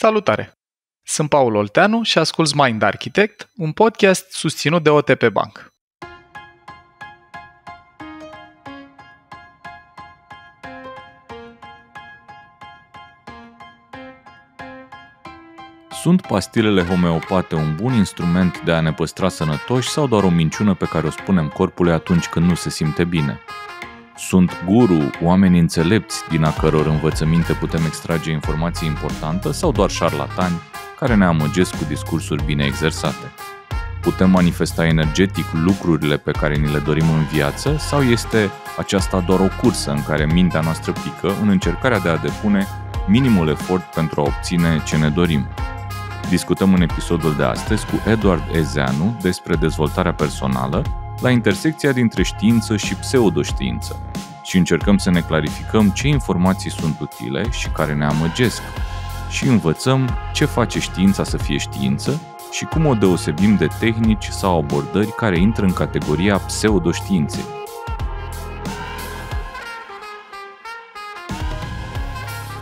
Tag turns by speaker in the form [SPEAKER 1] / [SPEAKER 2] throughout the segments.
[SPEAKER 1] Salutare! Sunt Paul Olteanu și ascult Mind Architect, un podcast susținut de OTP Bank.
[SPEAKER 2] Sunt pastilele homeopate un bun instrument de a ne păstra sănătoși sau doar o minciună pe care o spunem corpului atunci când nu se simte bine? Sunt guru, oameni înțelepți din a căror învățăminte putem extrage informație importantă sau doar șarlatani care ne amăgesc cu discursuri bine exersate? Putem manifesta energetic lucrurile pe care ni le dorim în viață sau este aceasta doar o cursă în care mintea noastră pică în încercarea de a depune minimul efort pentru a obține ce ne dorim? Discutăm în episodul de astăzi cu Eduard Ezeanu despre dezvoltarea personală la intersecția dintre știință și pseudoștiință și încercăm să ne clarificăm ce informații sunt utile și care ne amăgesc și învățăm ce face știința să fie știință și cum o deosebim de tehnici sau abordări care intră în categoria pseudoștiinței.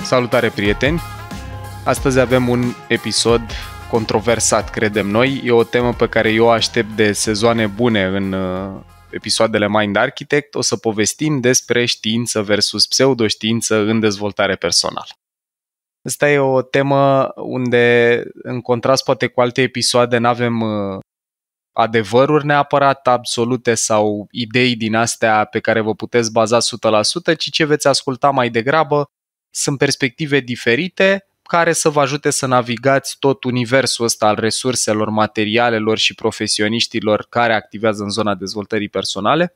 [SPEAKER 2] Salutare prieteni!
[SPEAKER 1] Astăzi avem un episod controversat, credem noi. E o temă pe care eu aștept de sezoane bune în uh, episoadele Mind Architect. O să povestim despre știință versus pseudoștiință în dezvoltare personală. Asta e o temă unde, în contrast poate cu alte episoade, nu avem uh, adevăruri neapărat absolute sau idei din astea pe care vă puteți baza 100%, ci ce veți asculta mai degrabă sunt perspective diferite care să vă ajute să navigați tot universul ăsta al resurselor, materialelor și profesioniștilor care activează în zona dezvoltării personale.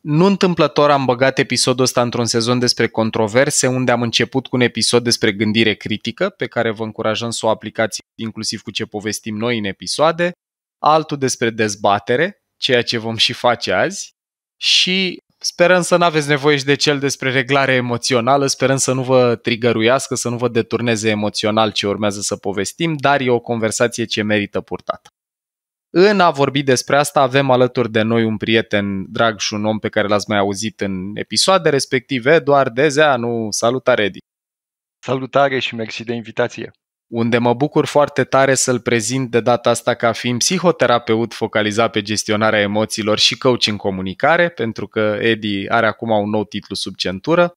[SPEAKER 1] Nu întâmplător am băgat episodul ăsta într-un sezon despre controverse, unde am început cu un episod despre gândire critică, pe care vă încurajăm să o aplicați inclusiv cu ce povestim noi în episoade, altul despre dezbatere, ceea ce vom și face azi, și Sperăm să nu aveți nevoie și de cel despre reglare emoțională, sperăm să nu vă trigăruiască, să nu vă deturneze emoțional ce urmează să povestim, dar e o conversație ce merită purtată. În a vorbi despre asta avem alături de noi un prieten drag și un om pe care l-ați mai auzit în episoade respective, zea, nu? Salutare, Edi! Salutare și mersi de invitație! unde mă bucur foarte tare să-l prezint de data asta ca fiind psihoterapeut focalizat pe gestionarea emoțiilor și coach în comunicare, pentru că Edi are acum un nou titlu sub centură.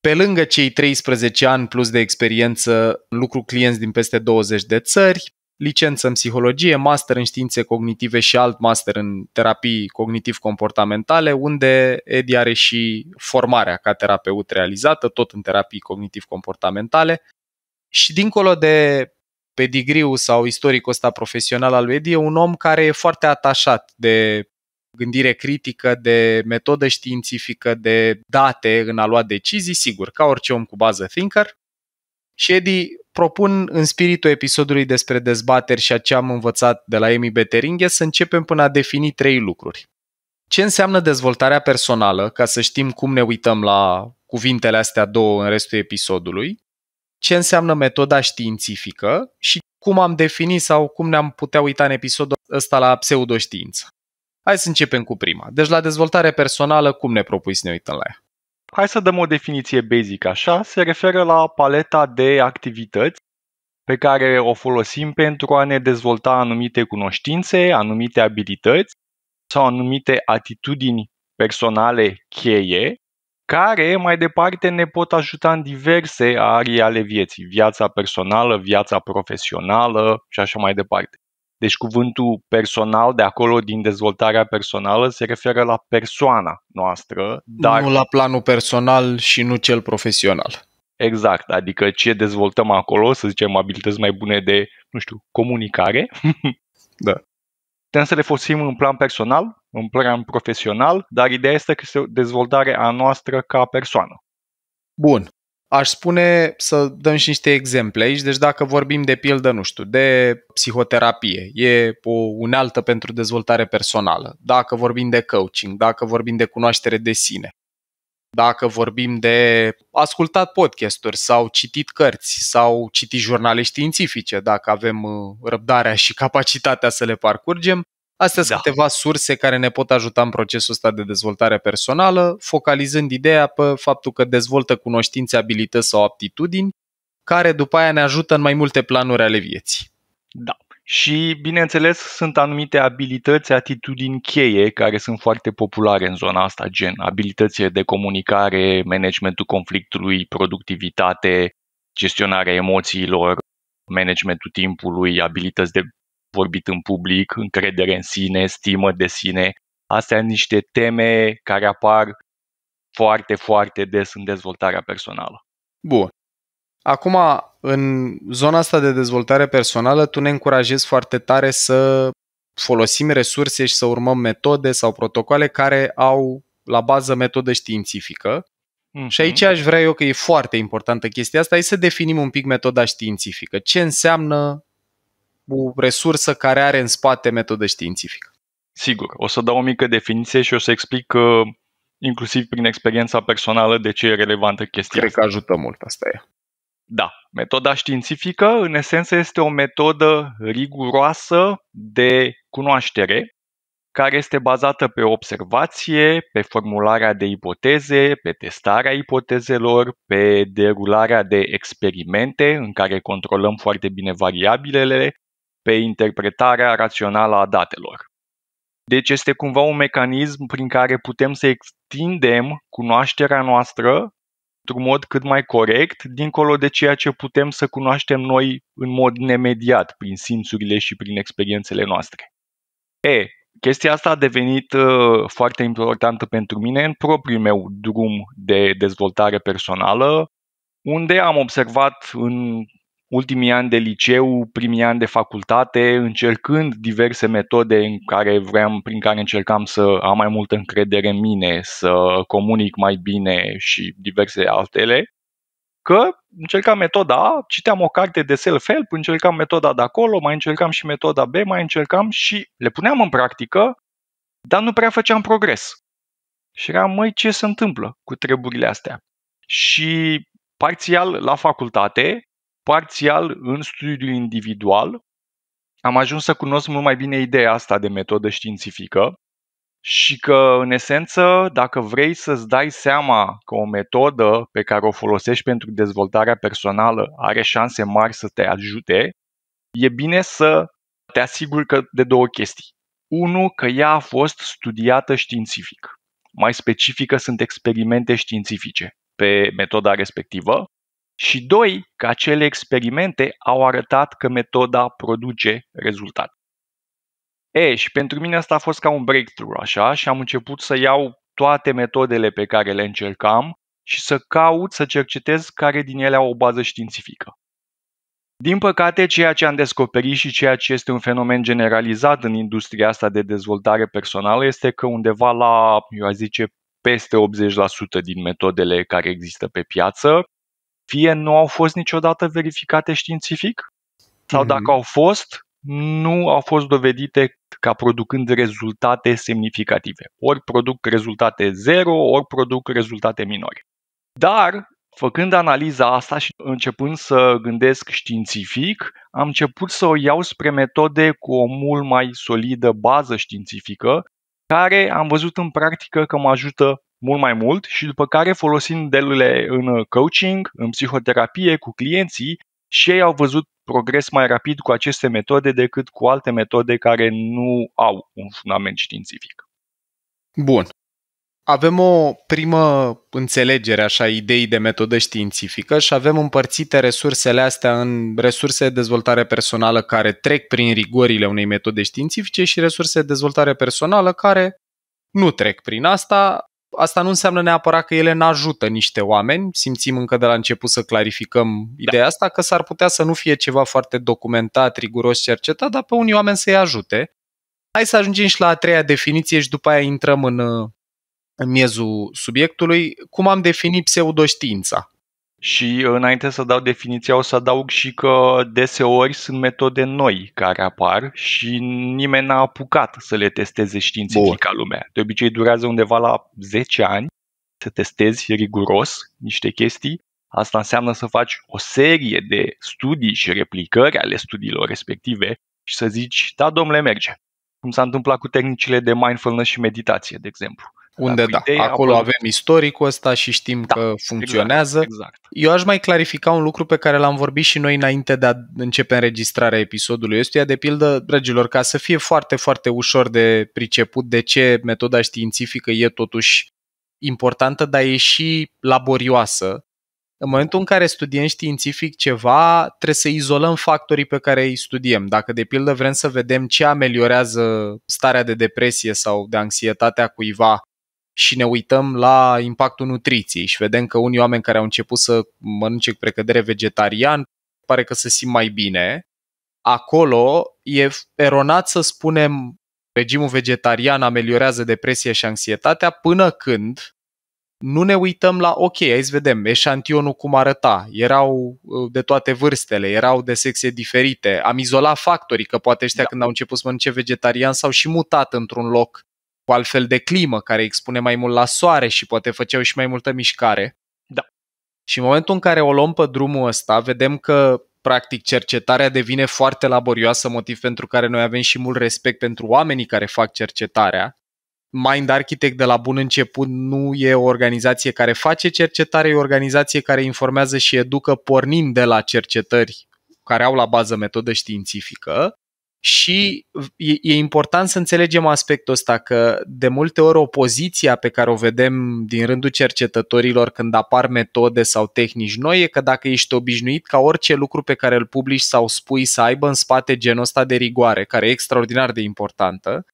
[SPEAKER 1] Pe lângă cei 13 ani plus de experiență, lucru clienți din peste 20 de țări, licență în psihologie, master în științe cognitive și alt master în terapii cognitiv-comportamentale, unde Edi are și formarea ca terapeut realizată, tot în terapii cognitiv-comportamentale și dincolo de pedigriu sau istoricul ăsta profesional al lui Eddie, e un om care e foarte atașat de gândire critică, de metodă științifică, de date în a lua decizii, sigur, ca orice om cu bază thinker. Și Eddie propun în spiritul episodului despre dezbateri și a ce am învățat de la Emi Beteringhe să începem până a defini trei lucruri. Ce înseamnă dezvoltarea personală, ca să știm cum ne uităm la cuvintele astea două în restul episodului, ce înseamnă metoda științifică și cum am definit sau cum ne-am putea uita în episodul ăsta la pseudoștiință. Hai să începem cu prima. Deci la dezvoltare personală, cum ne propui să ne uităm la ea? Hai să dăm o definiție basic așa. Se referă la paleta de
[SPEAKER 3] activități pe care o folosim pentru a ne dezvolta anumite cunoștințe, anumite abilități sau anumite atitudini personale cheie care mai departe ne pot ajuta în diverse arii ale vieții, viața personală, viața profesională și așa mai departe. Deci cuvântul personal de acolo din dezvoltarea personală se referă la persoana noastră, dar
[SPEAKER 1] nu la planul personal și nu cel profesional. Exact, adică ce dezvoltăm
[SPEAKER 3] acolo, să zicem abilități mai bune de, nu știu, comunicare. da. Putem să le folosim în plan personal, în plan profesional, dar ideea este că este o dezvoltare
[SPEAKER 1] a noastră ca persoană. Bun. Aș spune să dăm și niște exemple aici, deci dacă vorbim de pildă, nu știu, de psihoterapie, e o unealtă pentru dezvoltare personală, dacă vorbim de coaching, dacă vorbim de cunoaștere de sine, dacă vorbim de ascultat podcasturi sau citit cărți sau citit jurnale științifice, dacă avem uh, răbdarea și capacitatea să le parcurgem, Astea sunt da. câteva surse care ne pot ajuta în procesul ăsta de dezvoltare personală, focalizând ideea pe faptul că dezvoltă cunoștințe, abilități sau aptitudini, care după aia ne ajută în mai multe planuri ale vieții.
[SPEAKER 3] Da. Și, bineînțeles, sunt anumite abilități, atitudini cheie care sunt foarte populare în zona asta, gen abilitățile de comunicare, managementul conflictului, productivitate, gestionarea emoțiilor, managementul timpului, abilități de vorbit în public, încredere în sine, stimă de sine. Astea sunt niște teme care apar foarte, foarte des în dezvoltarea personală.
[SPEAKER 1] Bun. Acum, în zona asta de dezvoltare personală, tu ne încurajezi foarte tare să folosim resurse și să urmăm metode sau protocoale care au la bază metodă științifică. Mm-hmm. Și aici aș vrea eu că e foarte importantă chestia asta, e să definim un pic metoda științifică. Ce înseamnă o resursă care are în spate metodă științifică. Sigur, o să dau o mică definiție și o să explic uh, inclusiv
[SPEAKER 3] prin experiența personală de ce e relevantă chestia Cred
[SPEAKER 1] asta. că ajută mult, asta e.
[SPEAKER 3] Da, metoda științifică în esență este o metodă riguroasă de cunoaștere care este bazată pe observație, pe formularea de ipoteze, pe testarea ipotezelor, pe derularea de experimente în care controlăm foarte bine variabilele pe interpretarea rațională a datelor. Deci este cumva un mecanism prin care putem să extindem cunoașterea noastră într-un mod cât mai corect, dincolo de ceea ce putem să cunoaștem noi în mod nemediat, prin simțurile și prin experiențele noastre. E, chestia asta a devenit uh, foarte importantă pentru mine în propriul meu drum de dezvoltare personală, unde am observat în ultimii ani de liceu, primii ani de facultate, încercând diverse metode în care vreau, prin care încercam să am mai multă încredere în mine, să comunic mai bine și diverse altele, că încercam metoda A, citeam o carte de self-help, încercam metoda de acolo, mai încercam și metoda B, mai încercam și le puneam în practică, dar nu prea făceam progres. Și eram, măi, ce se întâmplă cu treburile astea? Și parțial la facultate, Parțial, în studiul individual, am ajuns să cunosc mult mai bine ideea asta de metodă științifică și că, în esență, dacă vrei să-ți dai seama că o metodă pe care o folosești pentru dezvoltarea personală are șanse mari să te ajute, e bine să te asiguri că de două chestii. Unu, că ea a fost studiată științific. Mai specifică sunt experimente științifice pe metoda respectivă și doi, că acele experimente au arătat că metoda produce rezultate. E, și pentru mine asta a fost ca un breakthrough, așa, și am început să iau toate metodele pe care le încercam și să caut să cercetez care din ele au o bază științifică. Din păcate, ceea ce am descoperit și ceea ce este un fenomen generalizat în industria asta de dezvoltare personală este că undeva la, eu aș zice, peste 80% din metodele care există pe piață fie nu au fost niciodată verificate științific, sau mhm. dacă au fost, nu au fost dovedite ca producând rezultate semnificative. Ori produc rezultate zero, ori produc rezultate minore. Dar, făcând analiza asta și începând să gândesc științific, am început să o iau spre metode cu o mult mai solidă bază științifică, care am văzut în practică că mă ajută mult mai mult și după care folosind delurile în uh, coaching, în psihoterapie, cu clienții, și ei au văzut progres mai rapid cu aceste metode decât cu alte metode care nu
[SPEAKER 1] au un fundament științific. Bun. Avem o primă înțelegere, așa, idei de metodă științifică și avem împărțite resursele astea în resurse de dezvoltare personală care trec prin rigorile unei metode științifice și resurse de dezvoltare personală care nu trec prin asta, Asta nu înseamnă neapărat că ele n-ajută niște oameni. Simțim încă de la început să clarificăm da. ideea asta că s-ar putea să nu fie ceva foarte documentat, riguros cercetat, dar pe unii oameni să-i ajute. Hai să ajungem și la a treia definiție și după aia intrăm în, în miezul subiectului. Cum am definit pseudoștiința? Și înainte să dau definiția o să adaug
[SPEAKER 3] și că deseori sunt metode noi care apar și nimeni n-a apucat să le testeze științific ca lumea. De obicei durează undeva la 10 ani să testezi riguros niște chestii. Asta înseamnă să faci o serie de studii și replicări ale studiilor respective și să zici, da, domnule, merge. Cum s-a întâmplat cu tehnicile de mindfulness și meditație, de exemplu. Da, Unde da, idei, acolo avem istoricul
[SPEAKER 1] ăsta și știm da, că exact, funcționează. Exact, exact. Eu aș mai clarifica un lucru pe care l-am vorbit și noi înainte de a începe înregistrarea episodului ăstuia, de pildă, dragilor, ca să fie foarte, foarte ușor de priceput de ce metoda științifică e totuși importantă, dar e și laborioasă. În momentul în care studiem științific ceva, trebuie să izolăm factorii pe care îi studiem. Dacă, de pildă, vrem să vedem ce ameliorează starea de depresie sau de anxietate a cuiva și ne uităm la impactul nutriției și vedem că unii oameni care au început să mănânce cu precădere vegetarian pare că se simt mai bine. Acolo e eronat să spunem regimul vegetarian ameliorează depresia și anxietatea până când nu ne uităm la, ok, hai să vedem, eșantionul cum arăta, erau uh, de toate vârstele, erau de sexe diferite, am izolat factorii, că poate ăștia da. când au început să mănânce vegetarian s-au și mutat într-un loc cu altfel de climă, care expune mai mult la soare și poate făceau și mai multă mișcare. Da. Și în momentul în care o luăm pe drumul ăsta, vedem că practic cercetarea devine foarte laborioasă, motiv pentru care noi avem și mult respect pentru oamenii care fac cercetarea. Mind Architect de la bun început nu e o organizație care face cercetare, e o organizație care informează și educă pornind de la cercetări care au la bază metodă științifică și e, e important să înțelegem aspectul ăsta că de multe ori opoziția pe care o vedem din rândul cercetătorilor când apar metode sau tehnici noi e că dacă ești obișnuit ca orice lucru pe care îl publici sau spui să aibă în spate genul ăsta de rigoare, care e extraordinar de importantă,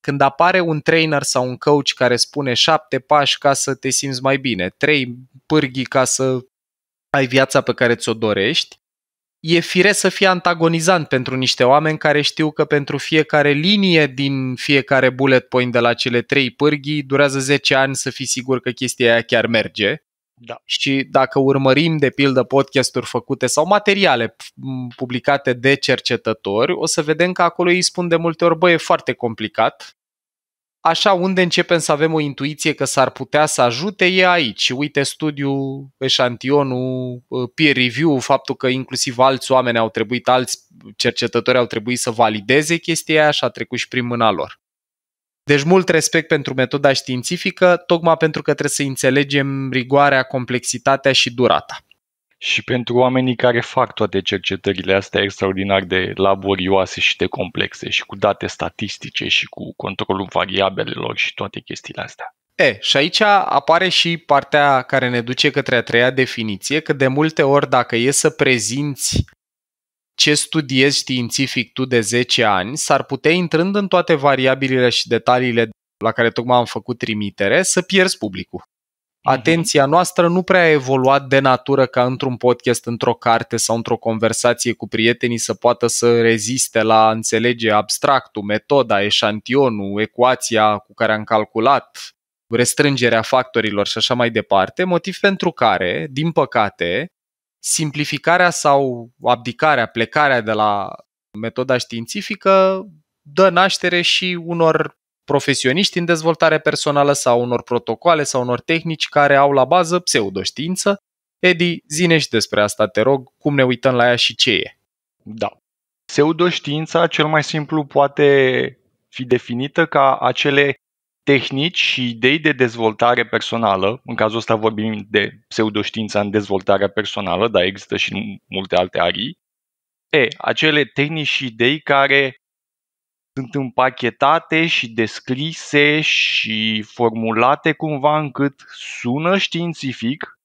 [SPEAKER 1] când apare un trainer sau un coach care spune șapte pași ca să te simți mai bine, trei pârghii ca să ai viața pe care ți-o dorești, e firesc să fie antagonizant pentru niște oameni care știu că pentru fiecare linie din fiecare bullet point de la cele trei pârghii durează 10 ani să fii sigur că chestia aia chiar merge. Da. Și dacă urmărim, de pildă, podcasturi făcute sau materiale publicate de cercetători, o să vedem că acolo ei spun de multe ori, bă, e foarte complicat, Așa, unde începem să avem o intuiție că s-ar putea să ajute e aici. uite studiul, eșantionul, uh, peer review, faptul că inclusiv alți oameni au trebuit, alți cercetători au trebuit să valideze chestia aia și a trecut și prin mâna lor. Deci mult respect pentru metoda științifică, tocmai pentru că trebuie să înțelegem rigoarea, complexitatea și durata și pentru oamenii care fac toate
[SPEAKER 3] cercetările astea extraordinar de laborioase și de complexe și cu date statistice și cu controlul variabilelor și toate chestiile astea.
[SPEAKER 1] E, și aici apare și partea care ne duce către a treia definiție, că de multe ori dacă e să prezinți ce studiezi științific tu de 10 ani, s-ar putea, intrând în toate variabilele și detaliile la care tocmai am făcut trimitere, să pierzi publicul. Mhm. Atenția noastră nu prea a evoluat de natură ca într-un podcast, într-o carte sau într-o conversație cu prietenii să poată să reziste la înțelege abstractul, metoda, eșantionul, ecuația cu care am calculat, restrângerea factorilor și așa mai departe, motiv pentru care, din păcate, simplificarea sau abdicarea, plecarea de la metoda științifică dă naștere și unor profesioniști în dezvoltare personală sau unor protocoale sau unor tehnici care au la bază pseudoștiință. Edi, zine și despre asta, te rog, cum ne uităm la ea și ce e. Da. Pseudoștiința, cel mai simplu, poate
[SPEAKER 3] fi definită ca acele tehnici și idei de dezvoltare personală, în cazul ăsta vorbim de pseudoștiința în dezvoltarea personală, dar există și în multe alte arii, e, acele tehnici și idei care sunt împachetate și descrise și formulate cumva încât sună științific,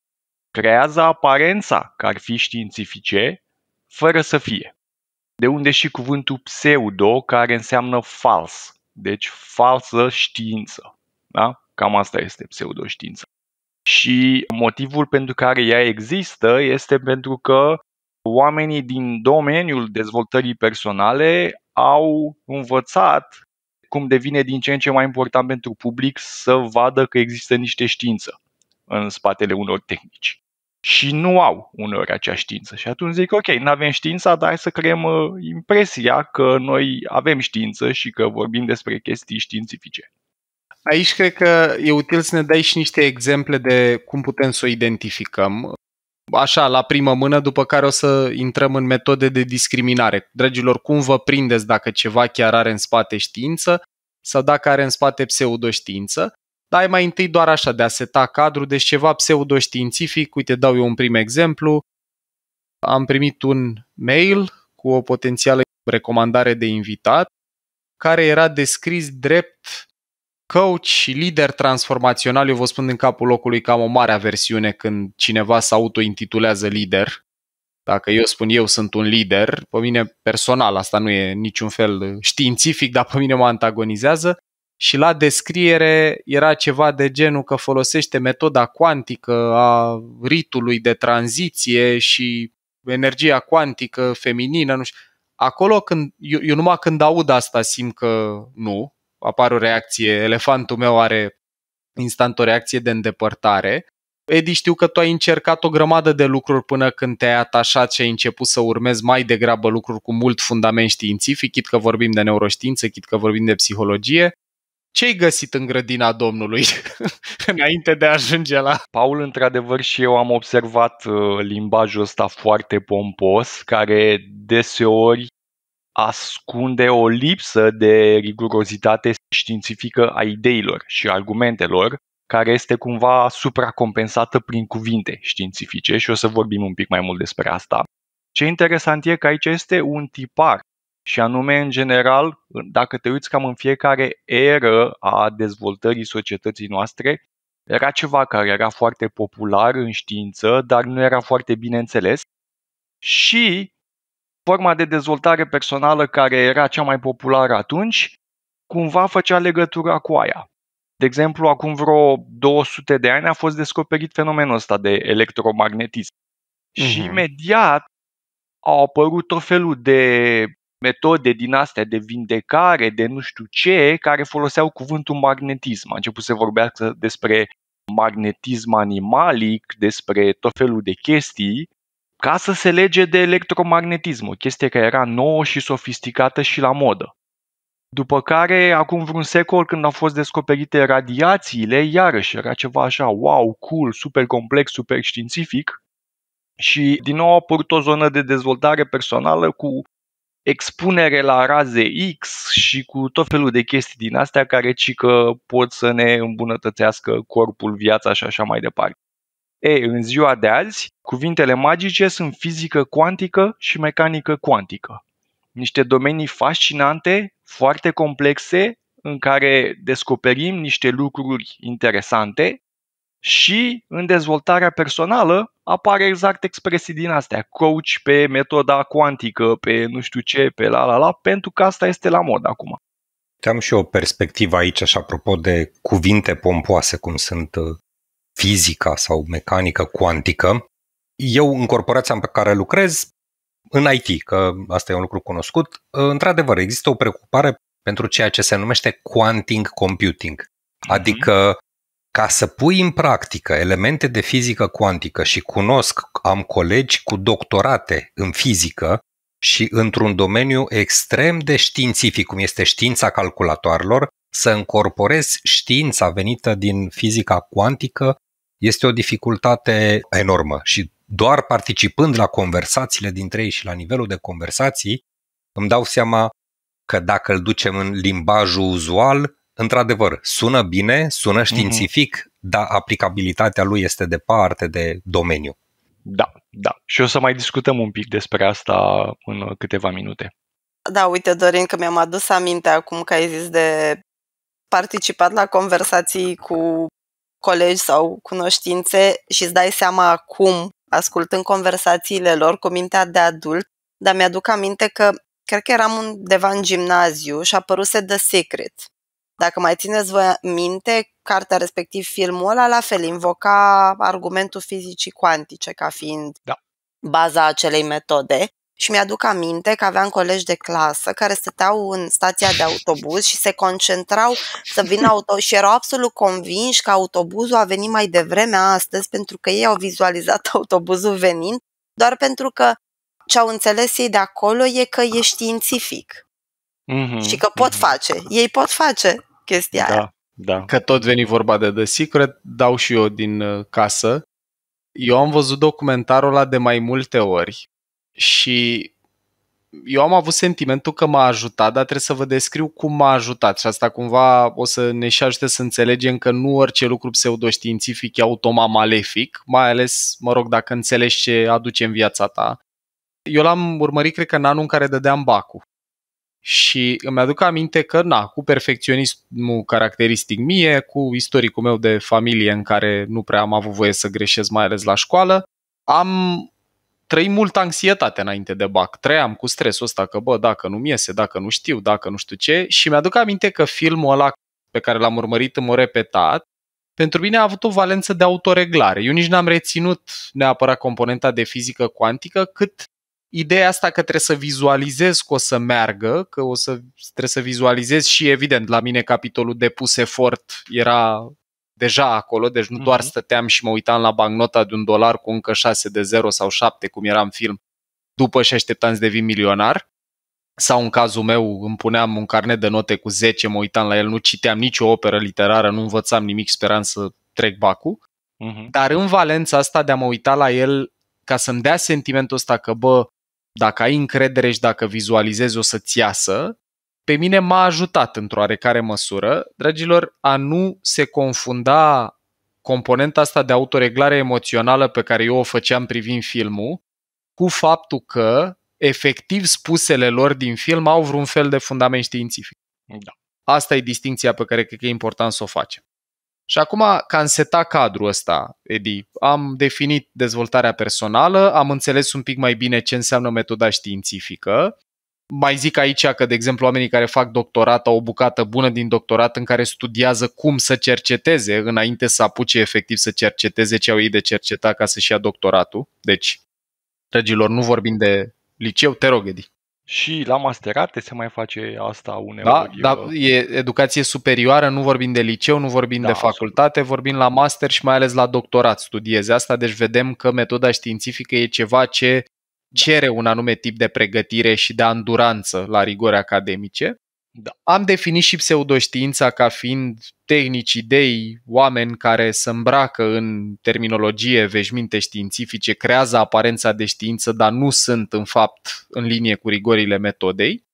[SPEAKER 3] creează aparența că ar fi științifice, fără să fie. De unde și cuvântul pseudo, care înseamnă fals, deci falsă știință. Da? Cam asta este pseudoștiința. Și motivul pentru care ea există este pentru că oamenii din domeniul dezvoltării personale au învățat cum devine din ce în ce mai important pentru public să vadă că există niște știință în spatele unor tehnici. Și nu au uneori acea știință. Și atunci zic, ok, nu avem știința, dar hai să creăm uh, impresia că noi avem știință și că vorbim despre chestii științifice.
[SPEAKER 1] Aici cred că e util să ne dai și niște exemple de cum putem să o identificăm așa, la primă mână, după care o să intrăm în metode de discriminare. Dragilor, cum vă prindeți dacă ceva chiar are în spate știință sau dacă are în spate pseudoștiință? Dar e mai întâi doar așa de a seta cadrul, deci ceva pseudoștiințific, uite, dau eu un prim exemplu. Am primit un mail cu o potențială recomandare de invitat care era descris drept coach și lider transformațional, eu vă spun din capul locului că am o mare aversiune când cineva se autointitulează lider. Dacă eu spun eu sunt un lider, pe mine personal, asta nu e niciun fel științific, dar pe mine mă antagonizează. Și la descriere era ceva de genul că folosește metoda cuantică a ritului de tranziție și energia cuantică feminină, nu știu. Acolo când, eu, eu numai când aud asta simt că nu, apare o reacție, elefantul meu are instant o reacție de îndepărtare. Edi, știu că tu ai încercat o grămadă de lucruri până când te-ai atașat și ai început să urmezi mai degrabă lucruri cu mult fundament științific, chit că vorbim de neuroștiință, chit că vorbim de psihologie. Ce ai găsit în grădina Domnului înainte de a ajunge la...
[SPEAKER 3] Paul, într-adevăr, și eu am observat uh, limbajul ăsta foarte pompos, care deseori ascunde o lipsă de rigurozitate științifică a ideilor și argumentelor, care este cumva supracompensată prin cuvinte științifice și o să vorbim un pic mai mult despre asta. Ce interesant e că aici este un tipar și anume, în general, dacă te uiți cam în fiecare eră a dezvoltării societății noastre, era ceva care era foarte popular în știință, dar nu era foarte bine înțeles și forma de dezvoltare personală care era cea mai populară atunci, cumva făcea legătura cu aia. De exemplu, acum vreo 200 de ani a fost descoperit fenomenul ăsta de electromagnetism. Mm-hmm. Și mhm. imediat au apărut tot felul de metode din astea de vindecare, de nu știu ce, care foloseau cuvântul magnetism. A început să vorbească despre magnetism animalic, despre tot felul de chestii ca să se lege de electromagnetism, o chestie care era nouă și sofisticată și la modă. După care, acum vreun secol, când au fost descoperite radiațiile, iarăși era ceva așa, wow, cool, super complex, super științific. Și din nou a apărut o zonă de dezvoltare personală cu expunere la raze X și cu tot felul de chestii din astea care ci că pot să ne îmbunătățească corpul, viața și așa mai departe. E, în ziua de azi, cuvintele magice sunt fizică cuantică și mecanică cuantică. Niște domenii fascinante, foarte complexe, în care descoperim niște lucruri interesante și în dezvoltarea personală apare exact expresii din astea, coach pe metoda cuantică, pe nu știu ce, pe la la la, pentru că asta este la mod acum.
[SPEAKER 4] Am și o perspectivă aici, așa, apropo de cuvinte pompoase, cum sunt uh, fizica sau mecanică cuantică. Eu, în corporația pe care lucrez, în IT, că asta e un lucru cunoscut, într-adevăr, există o preocupare pentru ceea ce se numește quanting computing. Mhm. Adică, ca să pui în practică elemente de fizică cuantică și cunosc, am colegi cu doctorate în fizică și într-un domeniu extrem de științific, cum este știința calculatoarelor, să încorporezi știința venită din fizica cuantică este o dificultate enormă și doar participând la conversațiile dintre ei și la nivelul de conversații, îmi dau seama că dacă îl ducem în limbajul uzual, într-adevăr, sună bine, sună mhm. științific, mm-hmm. dar aplicabilitatea lui este departe de domeniu. Da, da. Și o să mai discutăm un pic despre asta
[SPEAKER 3] în câteva minute.
[SPEAKER 5] Da, uite, Dorin, că mi-am adus aminte acum că ai zis de participat la conversații cu colegi sau cunoștințe și îți dai seama acum, ascultând conversațiile lor cu mintea de adult, dar mi-aduc aminte că cred că eram undeva în gimnaziu și a apăruse The Secret. Dacă mai țineți voi minte, cartea respectiv filmul ăla la fel invoca argumentul fizicii cuantice ca fiind da. baza acelei metode și mi-aduc aminte că aveam colegi de clasă care stăteau în stația de autobuz și se concentrau să vină autobuz. și erau absolut convinși că autobuzul a venit mai devreme astăzi pentru că ei au vizualizat autobuzul venind, doar pentru că ce au înțeles ei de acolo e că e științific mm-hmm. și că pot mhm. face. Ei pot face chestia
[SPEAKER 1] da, aia. Da. Că tot veni vorba de The Secret, dau și eu din uh, casă. Eu am văzut documentarul ăla de mai multe ori și eu am avut sentimentul că m-a ajutat, dar trebuie să vă descriu cum m-a ajutat și asta cumva o să ne și ajute să înțelegem că nu orice lucru pseudoștiințific e automat malefic, mai ales, mă rog, dacă înțelegi ce aduce în viața ta. Eu l-am urmărit, cred că în anul în care dădeam bacul și îmi aduc aminte că, na, cu perfecționismul caracteristic mie, cu istoricul meu de familie în care nu prea am avut voie să greșesc, mai ales la școală, am trăi mult anxietate înainte de BAC. Trăiam cu stresul ăsta că, bă, dacă nu-mi iese, dacă nu știu, dacă nu știu ce. Și mi-aduc aminte că filmul ăla pe care l-am urmărit a repetat, pentru mine a avut o valență de autoreglare. Eu nici n-am reținut neapărat componenta de fizică cuantică, cât ideea asta că trebuie să vizualizez că o să meargă, că o să, trebuie să vizualizez și, evident, la mine capitolul de pus efort era deja acolo, deci nu doar mhm. stăteam și mă uitam la bancnota de un dolar cu încă 6 de 0 sau 7, cum era în film, după și așteptam să devin milionar. Sau în cazul meu îmi puneam un carnet de note cu 10, mă uitam la el, nu citeam nicio operă literară, nu învățam nimic, speram să trec bacul. Uh-huh. Dar în valența asta de a mă uita la el ca să-mi dea sentimentul ăsta că, bă, dacă ai încredere și dacă vizualizezi o să-ți iasă, pe mine m-a ajutat într-o oarecare măsură, dragilor, a nu se confunda componenta asta de autoreglare emoțională pe care eu o făceam privind filmul cu faptul că efectiv spusele lor din film au vreun fel de fundament științific. Da. Asta e distinția pe care cred că e important să o facem. Și acum, ca am seta cadrul ăsta, Edi, am definit dezvoltarea personală, am înțeles un pic mai bine ce înseamnă metoda științifică, mai zic aici că, de exemplu, oamenii care fac doctorat au o bucată bună din doctorat în care studiază cum să cerceteze înainte să apuce efectiv să cerceteze ce au ei de cercetat ca să-și ia doctoratul. Deci, dragilor, nu vorbim de liceu, te rog, Edi. Și la masterate
[SPEAKER 3] se mai face asta uneori. Da, dar
[SPEAKER 1] e educație superioară, nu vorbim de liceu, nu vorbim da, de facultate, absolut. vorbim la master și mai ales la doctorat studieze asta, deci vedem că metoda științifică e ceva ce cere un anume tip de pregătire și de anduranță la rigori academice. Da. Am definit și pseudoștiința ca fiind tehnici, idei, oameni care se îmbracă în terminologie, veșminte științifice, creează aparența de știință, dar nu sunt în fapt în linie cu rigorile metodei.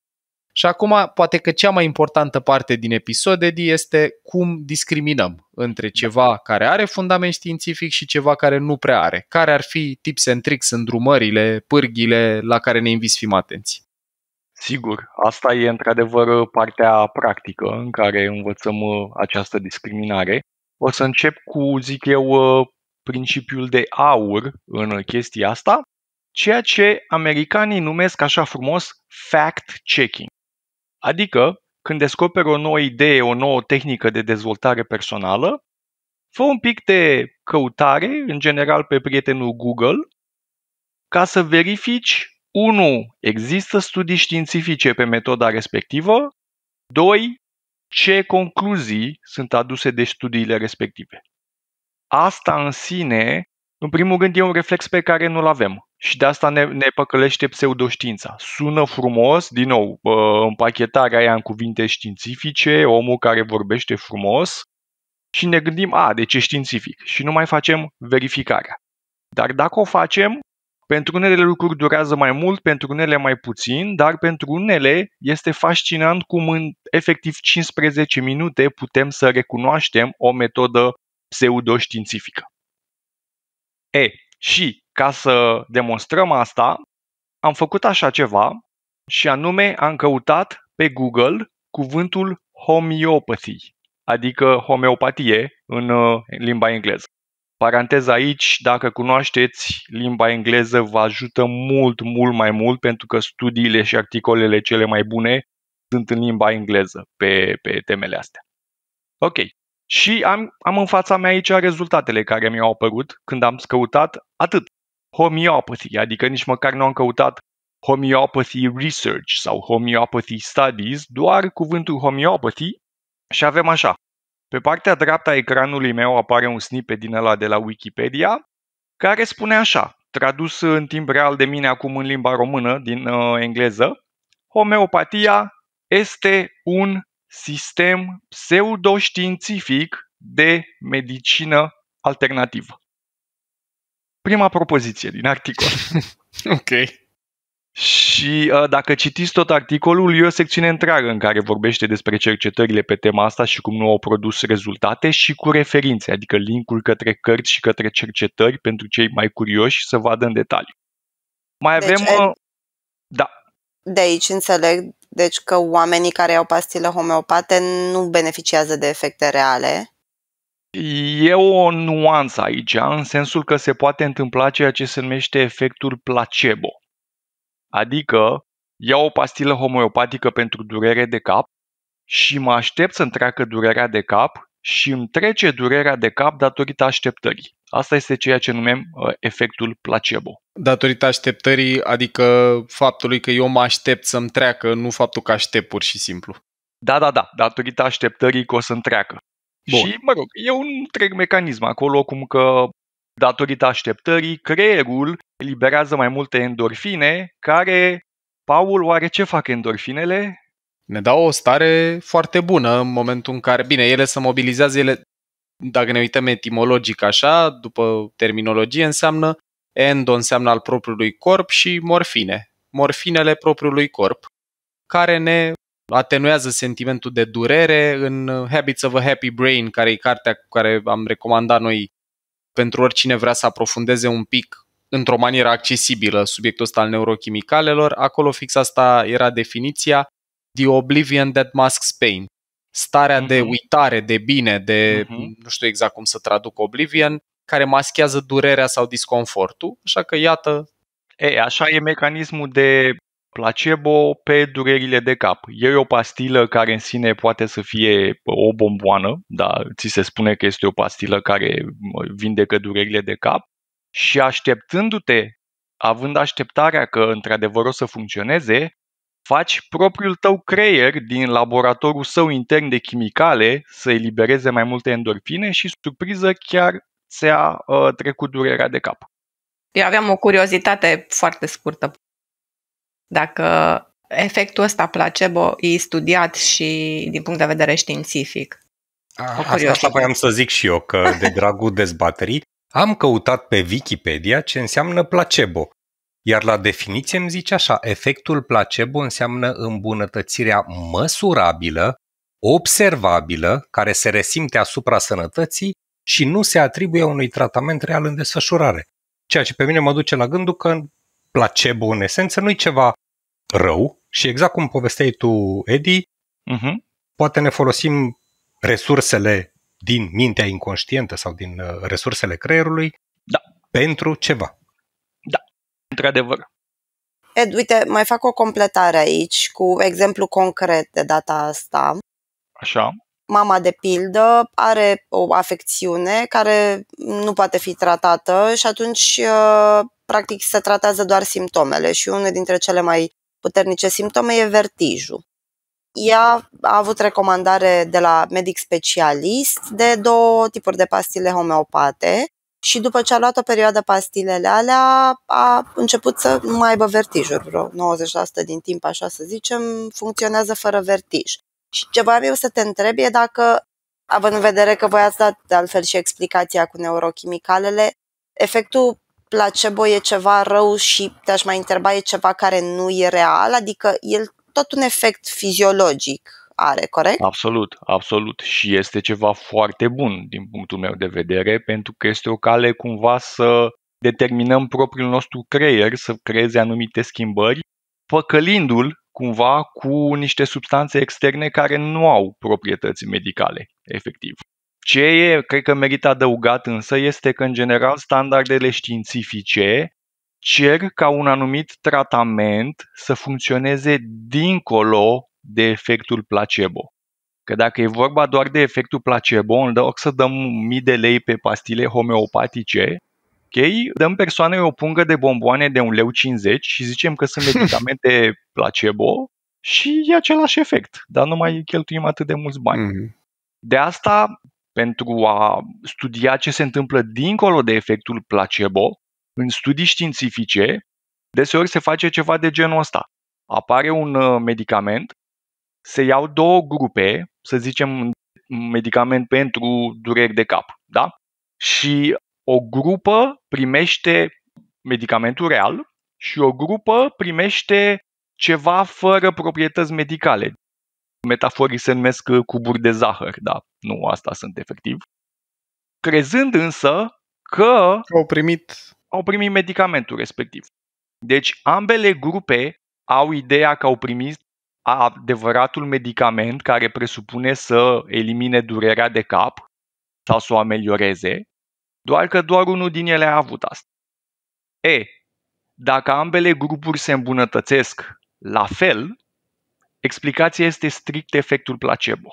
[SPEAKER 1] Și acum, poate că cea mai importantă parte din episod, Eddie, este cum discriminăm între da. ceva care are fundament științific și ceva care nu prea are. Care ar fi tips and tricks, îndrumările, pârghile la care ne inviți fim atenți?
[SPEAKER 3] Sigur, asta e într-adevăr partea practică în care învățăm uh, această discriminare. O să încep cu, zic eu, uh, principiul de aur în chestia asta, ceea ce americanii numesc așa frumos fact-checking. Adică, când descoperi o nouă idee, o nouă tehnică de dezvoltare personală, fă un pic de căutare, în general pe prietenul Google, ca să verifici 1. Există studii științifice pe metoda respectivă? 2. Ce concluzii sunt aduse de studiile respective? Asta în sine, în primul rând, e un reflex pe care nu-l avem. Și de asta ne, ne păcălește pseudoștiința. Sună frumos, din nou, împachetarea aia în cuvinte științifice, omul care vorbește frumos și ne gândim, a, deci e științific și nu mai facem verificarea. Dar dacă o facem, pentru unele lucruri durează mai mult, pentru unele mai puțin, dar pentru unele este fascinant cum în efectiv 15 minute putem să recunoaștem o metodă pseudoștiințifică. E, și ca să demonstrăm asta, am făcut așa ceva și anume am căutat pe Google cuvântul homeopathy, adică homeopatie în uh, limba engleză. Paranteza aici, dacă cunoașteți limba engleză, vă ajută mult, mult mai mult pentru că studiile și articolele cele mai bune sunt în limba engleză pe, pe temele astea. Ok. Și am, am în fața mea aici rezultatele care mi-au apărut când am căutat atât homeopathy, adică nici măcar nu am căutat homeopathy research sau homeopathy studies, doar cuvântul homeopathy și avem așa. Pe partea dreaptă a ecranului meu apare un snippet din ăla de la Wikipedia care spune așa, tradus în timp real de mine acum în limba română din uh, engleză, homeopatia este un sistem pseudoștiințific de medicină alternativă prima propoziție din articol. ok. Și uh, dacă citiți tot articolul, e o secțiune întreagă în care vorbește despre cercetările pe tema asta și cum nu au produs rezultate și cu referințe, adică linkul către cărți și către cercetări pentru cei mai curioși să vadă în detaliu. Mai deci, avem... Uh,
[SPEAKER 5] da. De aici înțeleg deci că oamenii care au pastile homeopate nu beneficiază de efecte reale
[SPEAKER 3] E o nuanță aici, în sensul că se poate întâmpla ceea ce se numește efectul placebo. Adică iau o pastilă homeopatică pentru durere de cap și mă aștept să-mi treacă durerea de cap și îmi trece durerea de cap datorită așteptării. Asta
[SPEAKER 1] este ceea ce numim uh, efectul placebo. Datorită așteptării, adică faptului că eu mă aștept să-mi treacă, nu faptul că aștept pur și simplu. Da, da, da, datorită
[SPEAKER 3] așteptării că o să-mi treacă. Bun. Și, mă rog, e un întreg mecanism acolo, cum că datorită așteptării, creierul eliberează mai multe endorfine, care,
[SPEAKER 1] Paul, oare ce fac endorfinele? Ne dau o stare foarte bună în momentul în care, bine, ele se mobilizează, ele, dacă ne uităm etimologic așa, după terminologie, înseamnă endo înseamnă al propriului corp și morfine, morfinele propriului corp, care ne atenuează sentimentul de durere în Habits of a Happy Brain, care e cartea care am recomandat noi pentru oricine vrea să aprofundeze un pic într-o manieră accesibilă subiectul ăsta al neurochimicalelor. Acolo fix asta era definiția The Oblivion That Masks Pain. Starea uh-huh. de mhm. uitare, de bine, de uh-huh. nu știu exact cum să traduc Oblivion, care maschează durerea sau disconfortul. Așa că iată... E, așa e mecanismul de
[SPEAKER 3] placebo pe durerile de cap. E o pastilă care în sine poate să fie o bomboană, dar ți se spune că este o pastilă care vindecă durerile de cap și așteptându-te, având așteptarea că într-adevăr o să funcționeze, faci propriul tău creier din laboratorul său intern de chimicale să elibereze mai multe endorfine și, surpriză, chiar ți-a uh, trecut durerea de cap.
[SPEAKER 6] Eu aveam o curiozitate foarte scurtă dacă efectul ăsta placebo e studiat și din punct de vedere științific.
[SPEAKER 4] A, ah, asta, asta voiam să zic și eu, că de dragul dezbaterii am căutat pe Wikipedia ce înseamnă placebo. Iar la definiție îmi zice așa, efectul placebo înseamnă îmbunătățirea măsurabilă, observabilă, care se resimte asupra sănătății și nu se atribuie unui tratament real în desfășurare. Ceea ce pe mine mă duce la gândul că placebo în esență nu e ceva rău și exact cum povesteai tu, Edi, uh-huh. poate ne folosim resursele din mintea inconștientă sau din uh, resursele creierului da. pentru ceva. Da, într-adevăr.
[SPEAKER 5] Ed, uite, mai fac o completare aici cu exemplu concret de data asta. Așa. Mama, de pildă, are o afecțiune care nu poate fi tratată și atunci, uh, practic, se tratează doar simptomele și una dintre cele mai puternice simptome e vertijul. Ea a avut recomandare de la medic specialist de două tipuri de pastile homeopate și după ce a luat o perioadă pastilele alea, a început să nu mai aibă vertijuri. Vreo 90% din timp, așa să zicem, funcționează fără vertij. Și ce voiam eu să te întreb e dacă, având în vedere că voi ați dat de altfel și explicația cu neurochimicalele, efectul placebo e ceva rău și te-aș mai întreba e ceva care nu e real, adică el tot un efect fiziologic are, corect?
[SPEAKER 3] Absolut, absolut. Și este ceva foarte bun din punctul meu de vedere, pentru că este o cale cumva să determinăm propriul nostru creier să creeze anumite schimbări, păcălindu-l cumva cu niște substanțe externe care nu au proprietăți medicale, efectiv. Ce e, cred că merită adăugat însă, este că în general standardele științifice cer ca un anumit tratament să funcționeze dincolo de efectul placebo. Că dacă e vorba doar de efectul placebo, în loc să dăm mii de lei pe pastile homeopatice, okay, dăm persoanei o pungă de bomboane de un leu 50 și zicem că sunt medicamente placebo și e același efect, dar nu mai cheltuim atât de mulți bani. Mm-hmm. De asta pentru a studia ce se întâmplă dincolo de efectul placebo, în studii științifice, deseori se face ceva de genul ăsta. Apare un uh, medicament, se iau două grupe, să zicem un medicament pentru dureri de cap, da? Și o grupă primește medicamentul real și o grupă primește ceva fără proprietăți medicale, Metaforii se numesc uh, cuburi de zahăr, dar nu asta sunt efectiv. Crezând însă că au primit, au primit medicamentul respectiv. Deci ambele grupe au ideea că au primit adevăratul medicament care presupune să elimine durerea de cap sau să o amelioreze, doar că doar unul din ele a avut asta. E, dacă ambele grupuri se îmbunătățesc la fel, Explicația este strict efectul placebo.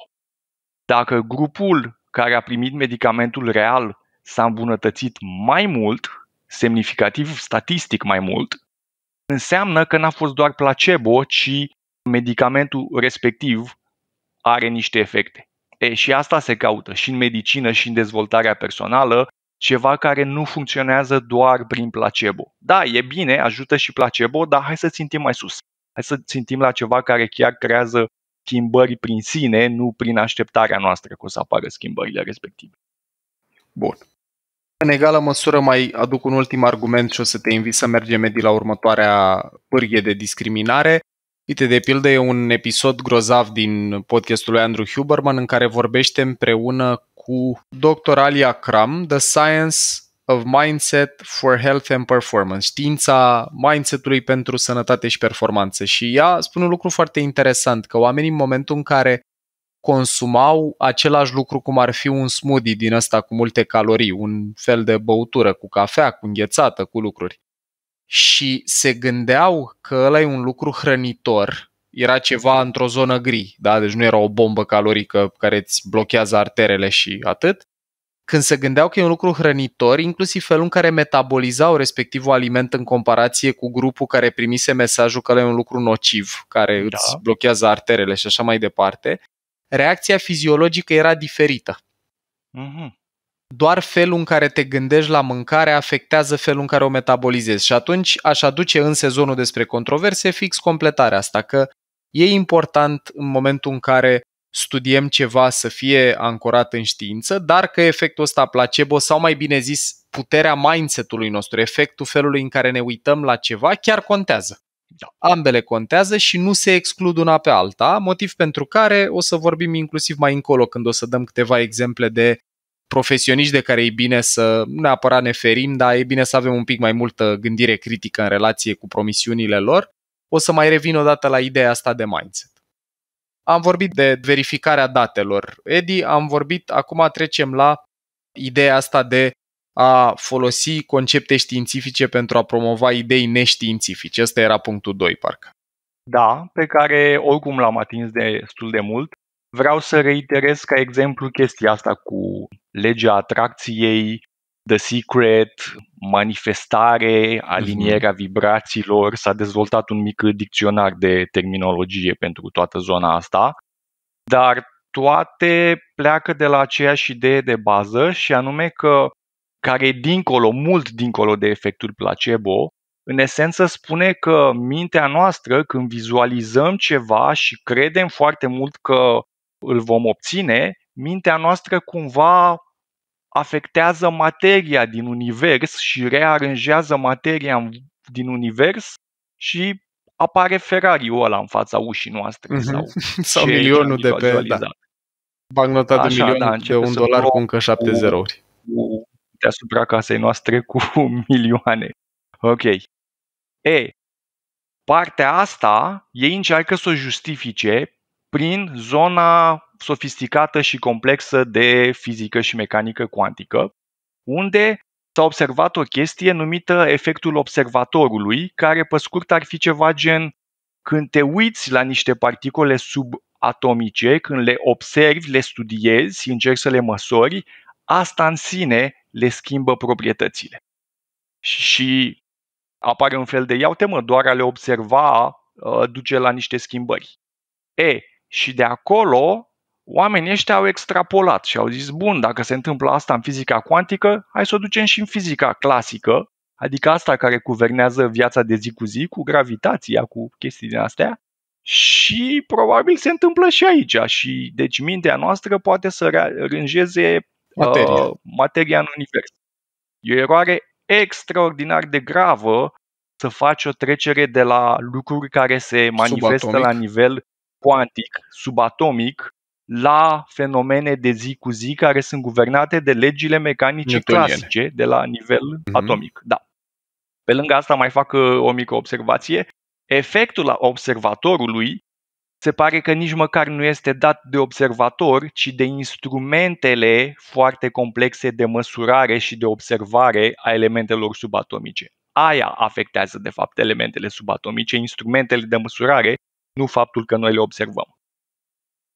[SPEAKER 3] Dacă grupul care a primit medicamentul real s-a îmbunătățit mai mult, semnificativ statistic mai mult, înseamnă că n-a fost doar placebo, ci medicamentul respectiv are niște efecte. E, și asta se caută și în medicină și în dezvoltarea personală, ceva care nu funcționează doar prin placebo. Da, e bine, ajută și placebo, dar hai să țintim mai sus. Hai să țintim la ceva care chiar creează schimbări prin sine, nu prin așteptarea noastră că o să apară schimbările respective.
[SPEAKER 1] Bun. În egală măsură mai aduc un ultim argument și o să te invit să mergem, de la următoarea pârghie de discriminare. Uite, de pildă, e un episod grozav din podcastul lui Andrew Huberman în care vorbește împreună cu dr. Alia Kram The Science of Mindset for Health and Performance, știința mindsetului pentru sănătate și performanță. Și ea spune un lucru foarte interesant, că oamenii în momentul în care consumau același lucru cum ar fi un smoothie din ăsta cu multe calorii, un fel de băutură cu cafea, cu înghețată, cu lucruri. Și se gândeau că ăla e un lucru hrănitor, era ceva într-o zonă gri, da? deci nu era o bombă calorică care îți blochează arterele și atât, când se gândeau că e un lucru hrănitor, inclusiv felul în care metabolizau respectivul aliment în comparație cu grupul care primise mesajul că e un lucru nociv, care da. îți blochează arterele și așa mai departe, reacția fiziologică era diferită. Mm-hmm. Doar felul în care te gândești la mâncare afectează felul în care o metabolizezi. Și atunci aș aduce în sezonul despre controverse fix completarea asta, că e important în momentul în care studiem ceva să fie ancorat în știință, dar că efectul ăsta placebo sau mai bine zis puterea mindset-ului nostru, efectul felului în care ne uităm la ceva chiar contează. Da, ambele contează și nu se exclud una pe alta, motiv pentru care o să vorbim inclusiv mai încolo când o să dăm câteva exemple de profesioniști de care e bine să nu neapărat ne ferim, dar e bine să avem un pic mai multă gândire critică în relație cu promisiunile lor. O să mai revin o dată la ideea asta de mindset. Am vorbit de verificarea datelor. Edi, am vorbit, acum trecem la ideea asta de a folosi concepte științifice pentru a promova idei neștiințifice. Ăsta era punctul 2, parcă.
[SPEAKER 3] Da, pe care oricum l-am atins de destul de mult. Vreau să reiterez ca exemplu chestia asta cu legea atracției The Secret, manifestare, alinierea mhm. vibrațiilor, s-a dezvoltat un mic dicționar de terminologie pentru toată zona asta, dar toate pleacă de la aceeași idee de bază și anume că care e dincolo, mult dincolo de efectul placebo, în esență spune că mintea noastră, când vizualizăm ceva și credem foarte mult că îl vom obține, mintea noastră cumva afectează materia din univers și rearanjează materia din univers și apare Ferrari-ul ăla în fața ușii noastre. Mm-hmm. Sau, sau milionul de pe... Da. Bagnota de da, milion da, de un dolar cu încă șapte zerouri. Cu, deasupra casei noastre cu milioane. Ok. E, partea asta ei încearcă să o justifice prin zona sofisticată și complexă de fizică și mecanică cuantică, unde s-a observat o chestie numită efectul observatorului, care pe scurt ar fi ceva gen când te uiți la niște particole subatomice, când le observi, le studiezi, încerci să le măsori, asta în sine le schimbă proprietățile. Și apare un fel de iau temă, doar a le observa uh, duce la niște schimbări. E, și de acolo oamenii ăștia au extrapolat și au zis, bun, dacă se întâmplă asta în fizica cuantică, hai să o ducem și în fizica clasică, adică asta care guvernează viața de zi cu zi, cu gravitația, cu chestii din astea, și probabil se întâmplă și aici. Și deci mintea noastră poate să rânjeze materia, uh, materia în univers. E o eroare extraordinar de gravă să faci o trecere de la lucruri care se manifestă subatomic. la nivel cuantic, subatomic, la fenomene de zi cu zi care sunt guvernate de legile mecanice Newtonian. clasice de la nivel mm-hmm. atomic. Da. Pe lângă asta mai fac uh, o mică observație. Efectul observatorului se pare că nici măcar nu este dat de observator, ci de instrumentele foarte complexe de măsurare și de observare a elementelor subatomice. Aia afectează, de fapt, elementele subatomice, instrumentele de măsurare, nu faptul că noi le observăm.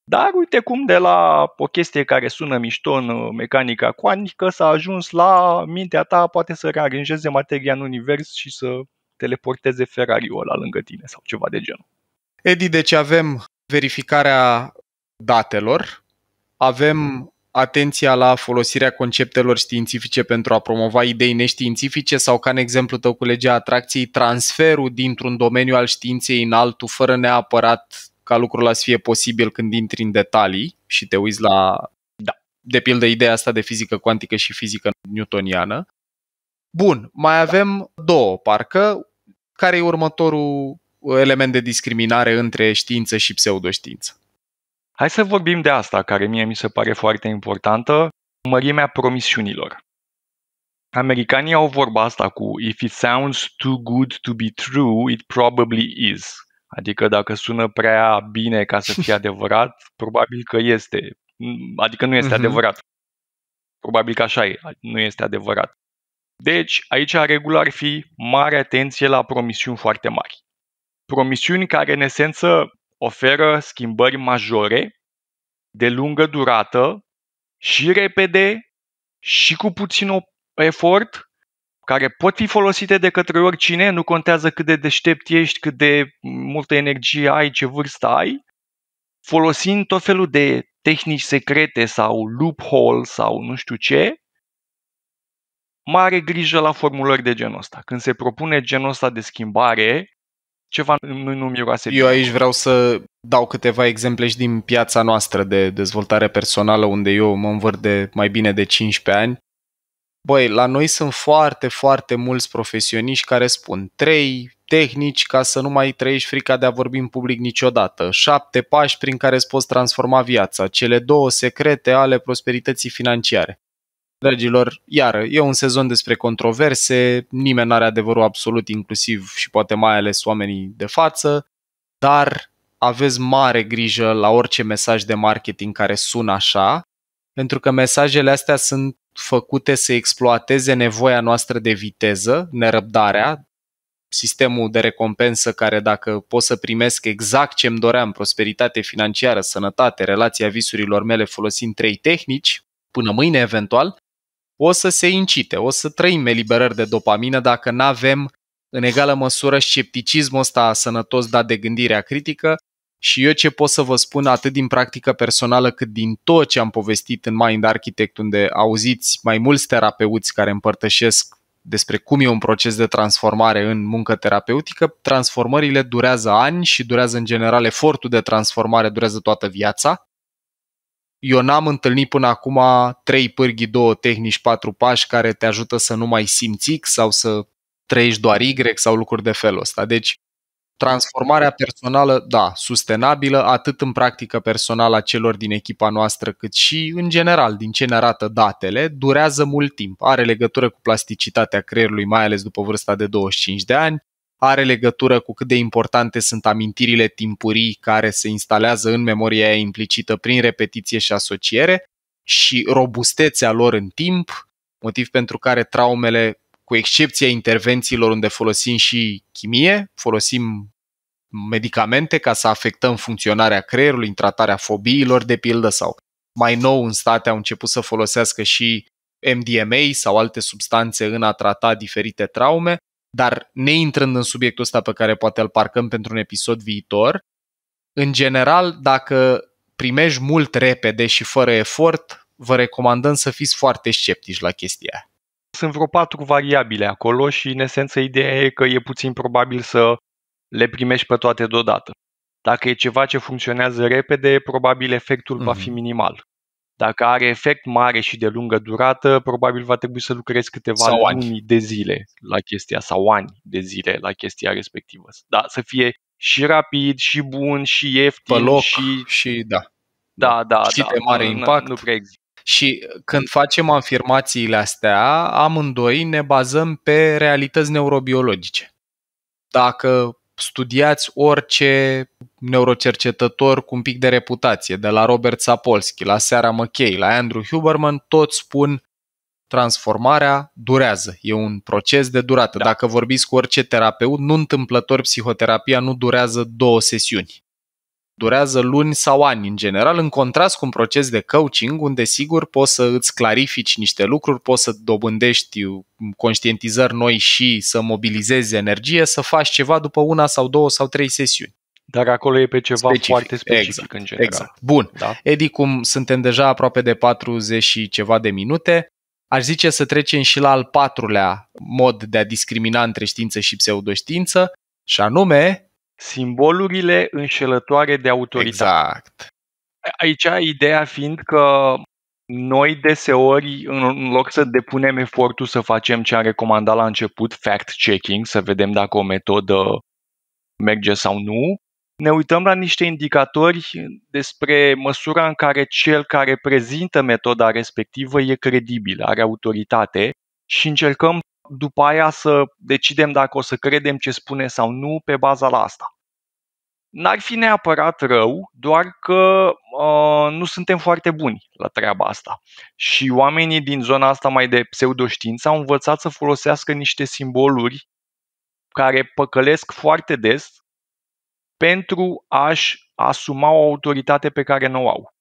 [SPEAKER 3] Dar uite cum de la o chestie care sună mișto în uh, mecanica cuantică s-a ajuns la mintea ta poate să rearanjeze materia în univers și să teleporteze Ferrari-ul ăla lângă tine sau ceva de genul.
[SPEAKER 1] Edi, deci avem verificarea datelor, avem atenția la folosirea conceptelor științifice pentru a promova idei neștiințifice sau, ca în exemplu tău cu legea atracției, transferul dintr-un domeniu al științei în altul fără neapărat ca lucrul ăla să fie posibil când intri în detalii și te uiți la, da, de pildă, ideea asta de fizică cuantică și fizică newtoniană. Bun, mai da. avem două, parcă. Care e următorul uh, element de discriminare între știință și pseudoștiință? Hai să vorbim de asta, care mie mi se
[SPEAKER 3] pare foarte importantă, mărimea promisiunilor. Americanii au vorba asta cu If it sounds too good to be true, it probably is. Adică dacă sună prea bine ca să fie adevărat, probabil că este. Adică nu este mhm. adevărat. Probabil că așa e, nu este adevărat. Deci, aici regulă ar fi mare atenție la promisiuni foarte mari. Promisiuni care, în esență, oferă schimbări majore, de lungă durată, și repede, și cu puțin efort, care pot fi folosite de către oricine, nu contează cât de deștept ești, cât de multă energie ai, ce vârstă ai, folosind tot felul de tehnici secrete sau loophole sau nu știu ce, mare grijă la formulări de genul ăsta. Când se propune genul ăsta de schimbare, ceva nu, nu miroase
[SPEAKER 1] Eu aici vreau să dau câteva exemple și din piața noastră de dezvoltare personală, unde eu mă învăr de mai bine de 15 ani Băi, la noi sunt foarte, foarte mulți profesioniști care spun trei tehnici ca să nu mai trăiești frica de a vorbi în public niciodată, șapte pași prin care îți poți transforma viața, cele două secrete ale prosperității financiare. Dragilor, iară, e un sezon despre controverse, nimeni nu are adevărul absolut, inclusiv și poate mai ales oamenii de față, dar aveți mare grijă la orice mesaj de marketing care sună așa, pentru că mesajele astea sunt făcute să exploateze nevoia noastră de viteză, nerăbdarea, sistemul de recompensă care dacă pot să primesc exact ce îmi doream, prosperitate financiară, sănătate, relația visurilor mele folosind trei tehnici, până mâine eventual, o să se incite, o să trăim eliberări de dopamină dacă nu avem în egală măsură scepticismul ăsta sănătos dat de gândirea critică și eu ce pot să vă spun atât din practică personală cât din tot ce am povestit în Mind Architect, unde auziți mai mulți terapeuți care împărtășesc despre cum e un proces de transformare în muncă terapeutică, transformările durează ani și durează în general efortul de transformare durează toată viața. Eu n-am întâlnit până acum trei pârghii, două tehnici, patru pași care te ajută să nu mai simți X sau să trăiești doar Y sau lucruri de felul ăsta. Deci transformarea personală, da, sustenabilă, atât în practică personală a celor din echipa noastră, cât și în general, din ce ne arată datele, durează mult timp. Are legătură cu plasticitatea creierului, mai ales după vârsta de 25 de ani, are legătură cu cât de importante sunt amintirile timpurii care se instalează în memoria aia implicită prin repetiție și asociere și robustețea lor în timp, motiv pentru care traumele, cu excepția intervențiilor unde folosim și chimie, folosim medicamente ca să afectăm funcționarea creierului, în tratarea fobiilor, de pildă, sau mai nou în state au început să folosească și MDMA sau alte substanțe în a trata diferite traume, dar ne intrând în subiectul ăsta pe care poate îl parcăm pentru un episod viitor, în general, dacă primești mult repede și fără efort, vă recomandăm să fiți foarte sceptici la chestia. Sunt vreo patru
[SPEAKER 3] variabile acolo și, în esență, ideea e că e puțin probabil să le primești pe toate deodată. Dacă e ceva ce funcționează repede, probabil efectul mm-hmm. va fi mhm. minimal. Dacă are efect mare și de lungă durată, probabil va trebui să lucrezi câteva sau luni ani. de zile la chestia sau ani de zile la chestia respectivă. Da, să fie și rapid,
[SPEAKER 1] și bun, și ieftin, pe loc, și... și da. Da, da, și da. de mare impact. Nu prea există. Și când facem afirmațiile astea, amândoi ne bazăm pe realități neurobiologice. Dacă studiați orice neurocercetător cu un pic de reputație, de la Robert Sapolsky, la Seara McKay, la Andrew Huberman, toți spun transformarea durează, e un proces de durată. Da. Dacă vorbiți cu orice terapeut, nu întâmplător psihoterapia nu durează două sesiuni durează luni sau ani în general, în contrast cu un proces de coaching unde sigur poți să îți clarifici niște lucruri, poți să dobândești mm, conștientizări noi și să mobilizezi energie, să faci ceva după una sau două sau trei sesiuni. Dar acolo e pe ceva specific. foarte specific exact, în general. Exact. Bun. Da? Edi, cum suntem deja aproape de 40 și ceva de minute, aș zice să trecem și la al patrulea mod de a discrimina între știință și pseudoștiință, și anume simbolurile înșelătoare de autoritate. Exact.
[SPEAKER 3] Aici ideea fiind că noi deseori, în loc să depunem efortul să facem ce am recomandat la început, fact-checking, să vedem dacă o metodă merge sau nu, ne uităm la niște indicatori despre măsura în care cel care prezintă metoda respectivă e credibil, are autoritate și încercăm după aia să decidem dacă o să credem ce spune sau nu pe baza la asta. N-ar fi neapărat rău, doar că uh, nu suntem foarte buni la treaba asta. Și oamenii din zona asta mai de pseudoștiință au învățat să folosească niște simboluri care păcălesc foarte des pentru a-și asuma o autoritate pe care nu o au.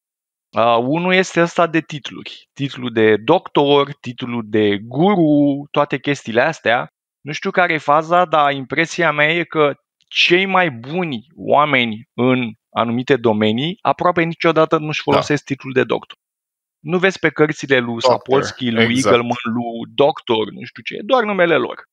[SPEAKER 3] Uh, unul este ăsta de titluri. Titlul de doctor, titlul de guru, toate chestiile astea. Nu știu care e faza, dar impresia mea e că cei mai buni oameni în anumite domenii aproape niciodată nu-și da. folosesc da. titlul de doctor. Nu vezi pe cărțile lui doctor, Sapolsky, lui exact. Eagleman, lui Doctor, nu știu ce, doar numele lor.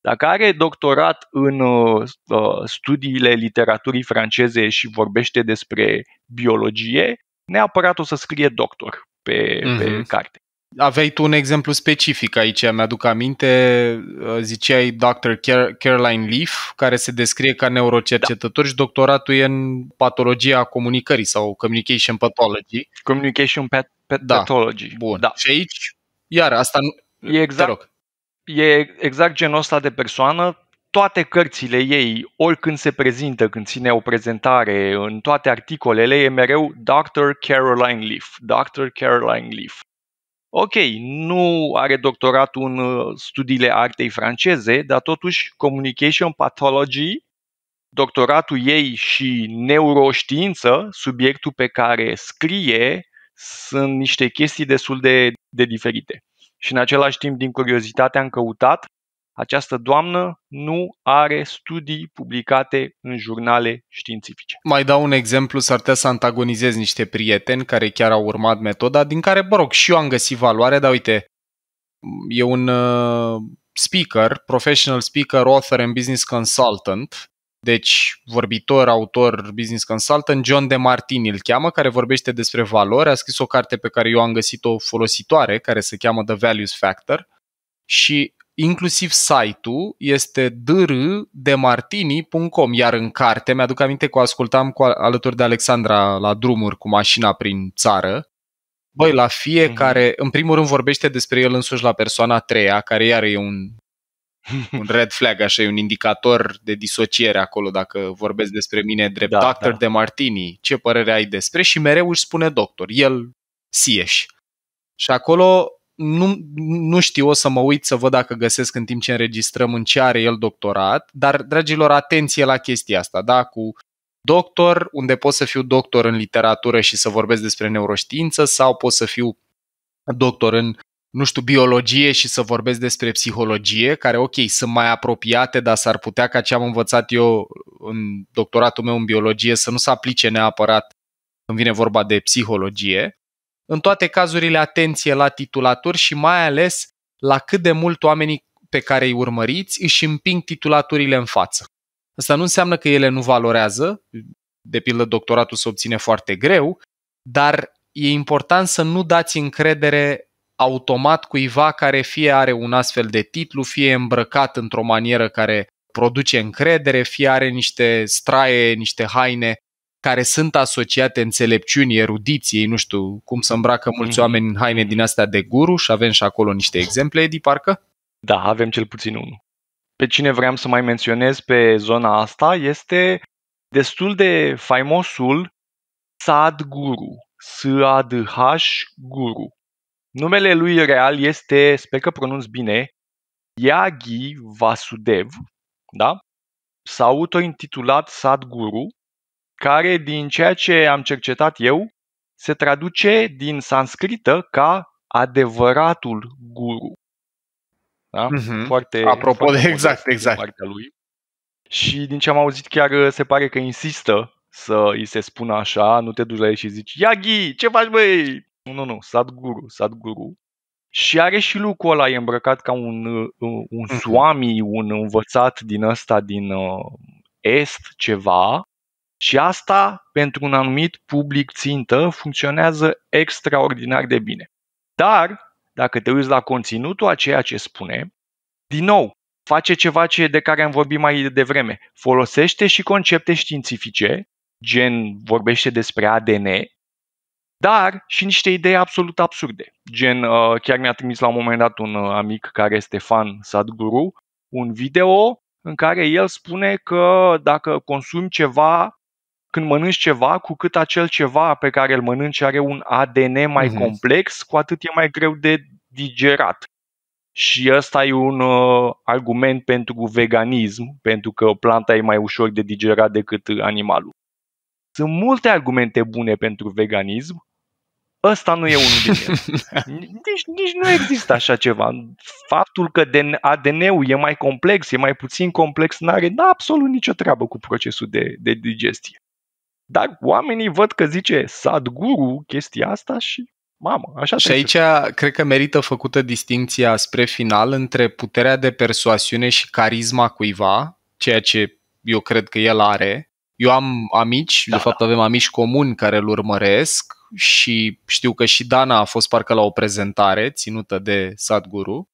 [SPEAKER 3] Dacă are doctorat în uh, uh studiile literaturii franceze și vorbește despre biologie, neapărat o să scrie doctor
[SPEAKER 1] pe, mm-hmm. pe mhm. carte. Aveai tu un exemplu specific aici, mi-aduc aminte, uh, ziceai Dr. Caroline Leaf, care se descrie ca neurocercetător da. și doctoratul e în patologia comunicării sau communication pathology. Communication pat- pat- da. pathology. Bun. Da. Și aici, iar asta nu... E exact,
[SPEAKER 3] e exact genul ăsta de persoană toate cărțile ei, oricând se prezintă, când ține o prezentare, în toate articolele, e mereu Dr. Caroline Leaf. Dr. Caroline Leaf. Ok, nu are doctorat în uh, studiile artei franceze, dar totuși Communication Pathology, doctoratul ei și neuroștiință, subiectul pe care scrie, sunt niște chestii destul de, de diferite. Și în același timp, din curiozitate, am căutat
[SPEAKER 1] această doamnă
[SPEAKER 3] nu are studii publicate în jurnale
[SPEAKER 1] științifice. Mai dau un exemplu, s-ar putea să antagonizez niște prieteni care chiar au urmat metoda, din care, mă rog, și eu am găsit valoare, dar uite, e un uh, speaker, professional speaker, author and business consultant, deci vorbitor, autor, business consultant, John de Martin îl cheamă, care vorbește despre valori, a scris o carte pe care eu am găsit-o folositoare, care se cheamă The Values Factor, și inclusiv site-ul este drdemartini.com, iar în carte, mi-aduc aminte că o ascultam cu, alături de Alexandra la drumuri cu mașina prin țară, băi, la fiecare, mm-hmm. în primul rând vorbește despre el însuși la persoana a treia, care iar e un, un red flag, așa, e un indicator de disociere acolo, dacă vorbesc despre mine drept da, doctor da. de martini, ce părere ai despre? Și mereu își spune doctor, el sieși. Și acolo nu, nu știu, o să mă uit să văd dacă găsesc în timp ce înregistrăm în ce are el doctorat, dar, dragilor, atenție la chestia asta, da, cu doctor, unde pot să fiu doctor în literatură și să vorbesc despre neuroștiință sau pot să fiu doctor în, nu știu, biologie și să vorbesc despre psihologie, care, ok, sunt mai apropiate, dar s-ar putea ca ce am învățat eu în doctoratul meu în biologie să nu se aplice neapărat când vine vorba de psihologie. În toate cazurile, atenție la titulaturi și mai ales la cât de mult oamenii pe care îi urmăriți își împing titulaturile în față. Asta nu înseamnă că ele nu valorează, de pildă doctoratul se obține foarte greu, dar e important să nu dați încredere automat cuiva care fie are un astfel de titlu, fie îmbrăcat într-o manieră care produce încredere, fie are niște straie, niște haine care sunt asociate înțelepciunii, erudiției, nu știu cum să îmbracă mulți mhm. oameni în haine din astea de guru și avem și acolo niște exemple, Edi, parcă? Da, avem cel puțin unul. Pe cine vreau să mai menționez pe zona asta este destul
[SPEAKER 3] de faimosul Guru, S-A-D-H Guru. Numele lui real este, sper că pronunț bine, Yagi Vasudev, da? S-a autointitulat Guru care, din ceea ce am cercetat eu, se traduce din sanscrită ca adevăratul guru. Da? Mm-hmm. Foarte, Apropo foarte de exact, exact. Partea lui. Și din ce am auzit chiar uh, se pare că insistă să îi se spună așa, nu te duci la el și zici Iaghi, ce faci băi? Nu, nu, nu, Sad Guru, Sad Guru. Și are și lucrul ăla, e îmbrăcat ca un, uh, un mhm. suami, un învățat din ăsta, din uh, est ceva, și asta, pentru un anumit public țintă, funcționează extraordinar de bine. Dar, dacă te uiți la conținutul a ceea ce spune, din nou, face ceva ce de care am vorbit mai devreme. Folosește și concepte științifice, gen vorbește despre ADN, dar și niște idei absolut absurde. Gen, uh, chiar mi-a trimis la un moment dat un uh, amic care este fan Sadguru un video în care el spune că dacă consumi ceva când mănânci ceva, cu cât acel ceva pe care îl mănânci are un ADN mai mm-hmm. complex, cu atât e mai greu de digerat. Și ăsta e un uh, argument pentru veganism, pentru că planta e mai ușor de digerat decât animalul. Sunt multe argumente bune pentru veganism. Ăsta nu e unul din ele. Nici, nici nu există așa ceva. Faptul că ADN-ul e mai complex, e mai puțin complex, nu are absolut nicio treabă cu procesul de, de digestie. Dar oamenii văd că zice Sadguru chestia asta și mamă,
[SPEAKER 4] așa Și aici
[SPEAKER 1] să... cred că merită făcută distinția spre final între puterea de persoasiune și carisma cuiva, ceea ce eu cred că el are. Eu am amici, da, de fapt da. avem amici comuni care îl urmăresc și știu că și Dana a fost parcă la o prezentare ținută de Sadguru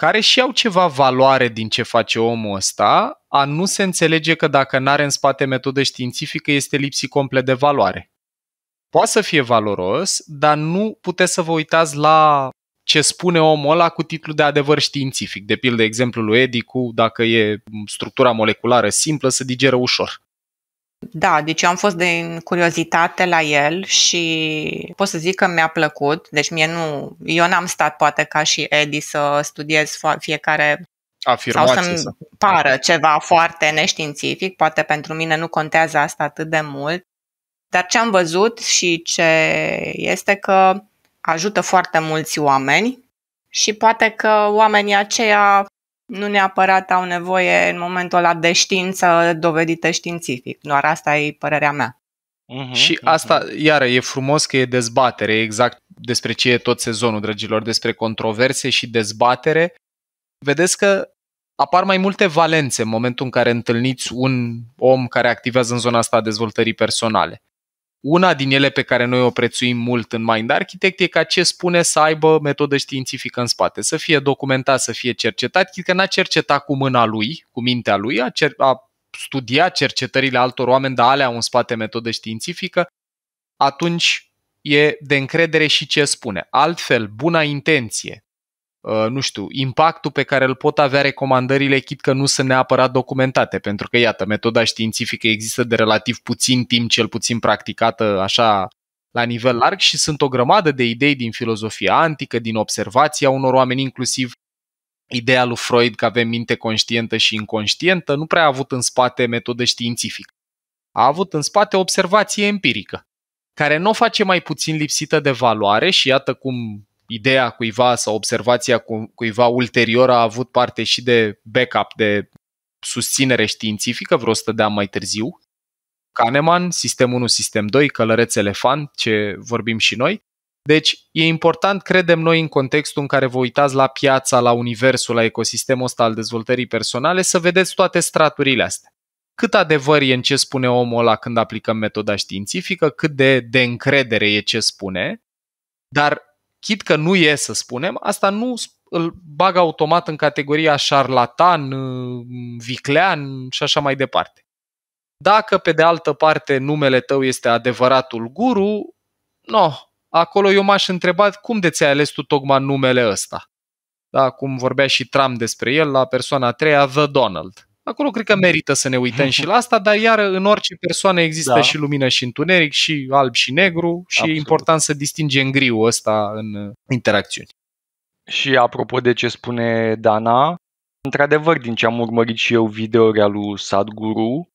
[SPEAKER 1] care și au ceva valoare din ce face omul ăsta, a nu se înțelege că dacă nu are în spate metodă științifică, este lipsit complet de valoare. Poate să fie valoros, dar nu puteți să vă uitați la ce spune omul ăla cu titlul de adevăr științific. De pildă, exemplul lui Edi cu dacă e structura moleculară simplă, să digeră ușor.
[SPEAKER 6] Da, deci eu am fost din curiozitate la el și pot să zic că mi-a plăcut. Deci mie nu, eu n-am stat poate ca și Edi să studiez fiecare
[SPEAKER 2] afirmație. Sau să-mi
[SPEAKER 6] pară ceva foarte neștiințific, poate pentru mine nu contează asta atât de mult, dar ce am văzut și ce este că ajută foarte mulți oameni și poate că oamenii aceia nu neapărat au nevoie în momentul ăla de știință dovedită științific. Doar asta e părerea mea.
[SPEAKER 1] Uh-huh, și uh-huh. asta, iară, e frumos că e dezbatere, exact despre ce e tot sezonul, dragilor, despre controverse și dezbatere. Vedeți că apar mai multe valențe în momentul în care întâlniți un om care activează în zona asta a dezvoltării personale. Una din ele pe care noi o prețuim mult în Mind Architect e ca ce spune să aibă metodă științifică în spate, să fie documentat, să fie cercetat, chiar că n-a cercetat cu mâna lui, cu mintea lui, a, cer- a studiat cercetările altor oameni, dar alea au în spate metodă științifică, atunci e de încredere și ce spune. Altfel, buna intenție, Uh, nu știu, impactul pe care îl pot avea recomandările, chit că nu sunt neapărat documentate, pentru că, iată, metoda științifică există de relativ puțin timp, cel puțin practicată așa la nivel larg și sunt o grămadă de idei din filozofia antică, din observația unor oameni, inclusiv ideea lui Freud că avem minte conștientă și inconștientă, nu prea a avut în spate metodă științifică. A avut în spate observație empirică, care nu o face mai puțin lipsită de valoare și iată cum ideea cuiva sau observația cuiva ulterior a avut parte și de backup, de susținere științifică, vreo 100 de ani mai târziu. Kahneman, Sistem 1, Sistem 2, Călăreț Elefant, ce vorbim și noi. Deci e important, credem noi, în contextul în care vă uitați la piața, la universul, la ecosistemul ăsta al dezvoltării personale, să vedeți toate straturile astea. Cât adevăr e în ce spune omul ăla când aplicăm metoda științifică, cât de, de încredere e ce spune, dar chit că nu e, să spunem, asta nu îl bagă automat în categoria șarlatan, uh, viclean și așa mai departe. Dacă, pe de altă parte, numele tău este adevăratul guru, no, acolo eu m-aș întreba cum de ți-ai ales tu tocmai numele ăsta. Da, cum vorbea și Trump despre el la persoana a treia, The Donald. Acolo cred că merită să ne uităm și la asta, dar iară în orice persoană există da. și lumină și întuneric, și alb și negru și Absolut. e important să distingem griul ăsta în uh, interacțiuni. Și apropo de ce spune Dana,
[SPEAKER 3] într-adevăr, din ce am urmărit și eu videourile lui Sadhguru,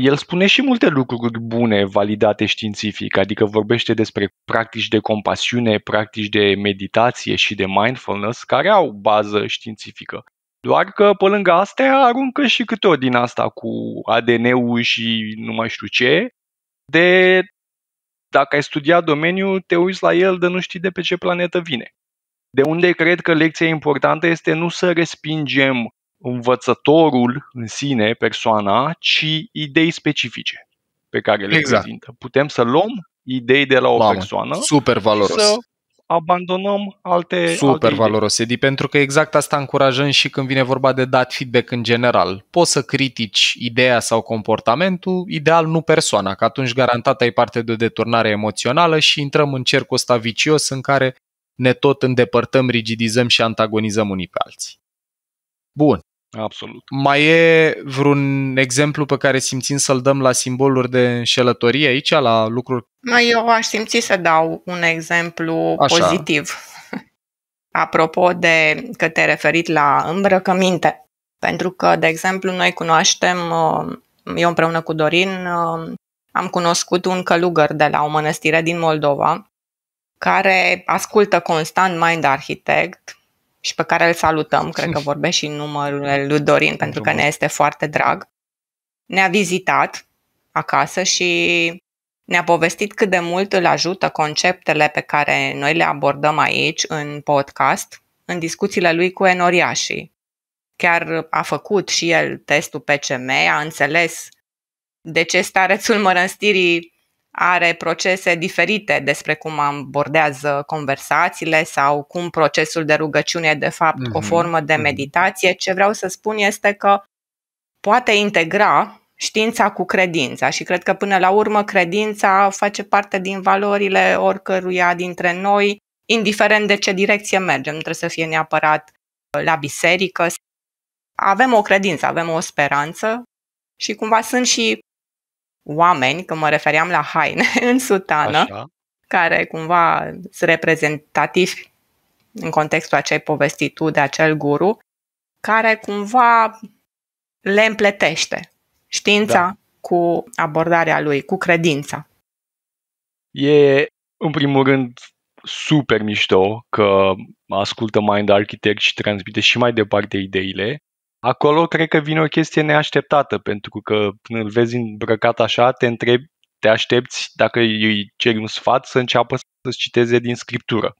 [SPEAKER 3] el spune și multe lucruri bune validate științific, adică vorbește despre practici de compasiune, practici de meditație și de mindfulness care au bază științifică. Doar că pe lângă astea aruncă și câte o din asta cu ADN-ul și nu mai știu ce. De dacă ai studiat domeniul, te uiți la el de nu știi de pe ce planetă vine. De unde cred că lecția importantă este nu să respingem învățătorul în sine, persoana, ci idei specifice
[SPEAKER 1] pe care le exact. prezintă. Putem să luăm idei de la
[SPEAKER 3] o Mamă, persoană super valoros. să abandonăm alte Super alte
[SPEAKER 1] valoros, Edi, pentru că exact asta încurajăm și când vine vorba de dat feedback în general. Poți să critici ideea sau comportamentul, ideal nu persoana, că atunci garantat ai parte de o deturnare emoțională și intrăm în cercul ăsta vicios în care ne tot îndepărtăm, rigidizăm și antagonizăm unii pe alții. Bun, Absolut. Mai e vreun exemplu pe care simțim să-l dăm la simboluri de înșelătorie aici, la lucruri?
[SPEAKER 6] Eu aș simți să dau un exemplu Așa. pozitiv. Apropo de că te-ai referit la îmbrăcăminte. Pentru că, de exemplu, noi cunoaștem, uh, eu împreună cu Dorin, uh, am cunoscut un călugăr de la o mănăstire din Moldova care ascultă constant Mind Architect, și pe care îl salutăm, cred că vorbesc și numărul lui Dorin, pentru că ne este foarte drag. Ne-a vizitat acasă și ne-a povestit cât de mult îl ajută conceptele pe care noi le abordăm aici în podcast, în discuțiile lui cu enoriașii. Chiar a făcut și el testul PCM, a înțeles de ce starețul mărănstirii are procese diferite despre cum abordează conversațiile sau cum procesul de rugăciune e de fapt mm-hmm. o mhm. formă de mhm. meditație. Ce vreau să spun este că poate integra știința cu credința și cred că până la urmă credința face parte din valorile oricăruia dintre noi, indiferent de ce direcție mergem. Nu trebuie să fie neapărat uh, la biserică. Avem o credință, avem o speranță și cumva sunt și oameni, că mă refeream la haine, în sutană, Așa. care cumva sunt reprezentativi în contextul acei povestit tu de acel guru, care cumva le împletește știința da. cu abordarea lui, cu credința.
[SPEAKER 3] E, în primul rând, super mișto că ascultă Mind Architect și transmite și mai departe ideile Acolo cred că vine o chestie neașteptată, pentru că când îl vezi îmbrăcat așa, te întrebi, te aștepți, dacă îi ceri un sfat, să înceapă să-ți citeze din scriptură.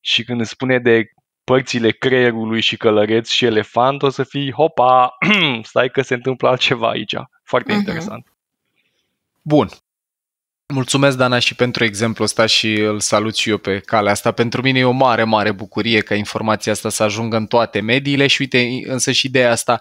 [SPEAKER 3] Și când îți spune de părțile creierului și călăreț și elefant, o să fii, hopa, stai că se întâmplă altceva aici. Foarte uh-huh. interesant.
[SPEAKER 1] Bun, Mulțumesc, Dana, și pentru exemplu ăsta și îl salut și eu pe calea asta. Pentru mine e o mare, mare bucurie ca informația asta să ajungă în toate mediile și uite, însă și ideea asta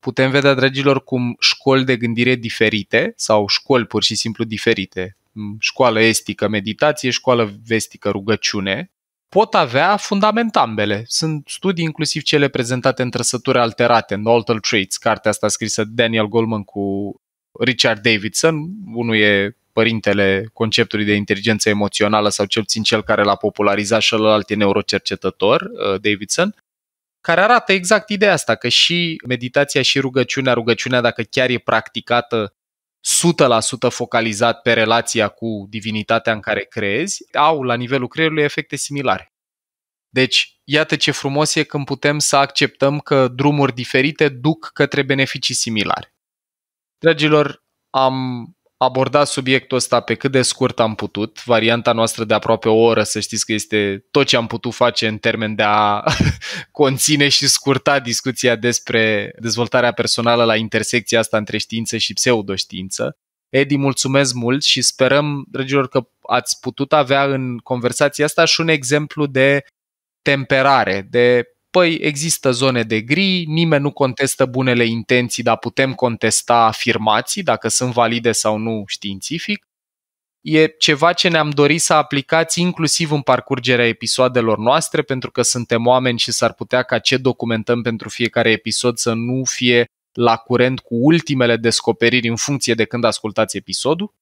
[SPEAKER 1] putem vedea, dragilor, cum școli de gândire diferite sau școli pur și simplu diferite, școală estică meditație, școală vestică rugăciune, pot avea fundament ambele. Sunt studii inclusiv cele prezentate în trăsături alterate, în Altered Traits, cartea asta scrisă Daniel Goldman cu Richard Davidson, unul e părintele conceptului de inteligență emoțională sau cel puțin cel care l-a popularizat și ălălalt e neurocercetător, uh, Davidson, care arată exact ideea asta, că și meditația și rugăciunea, rugăciunea dacă chiar e practicată 100% focalizat pe relația cu divinitatea în care crezi, au la nivelul creierului efecte similare. Deci, iată ce frumos e când putem să acceptăm că drumuri diferite duc către beneficii similare. Dragilor, am abordat subiectul ăsta pe cât de scurt am putut. Varianta noastră de aproape o oră, să știți că este tot ce am putut face în termen de a conține și scurta discuția despre dezvoltarea personală la intersecția asta între știință și pseudoștiință. Edi, mulțumesc mult și sperăm, dragilor, că ați putut avea în conversația asta și un exemplu de temperare, de păi există zone de gri, nimeni nu contestă bunele intenții, dar putem contesta afirmații, dacă sunt valide sau nu științific. E ceva ce ne-am dorit să aplicați inclusiv în parcurgerea episoadelor noastre, pentru că suntem oameni și s-ar putea ca ce documentăm pentru fiecare episod să nu fie la curent cu ultimele descoperiri în funcție de când ascultați episodul.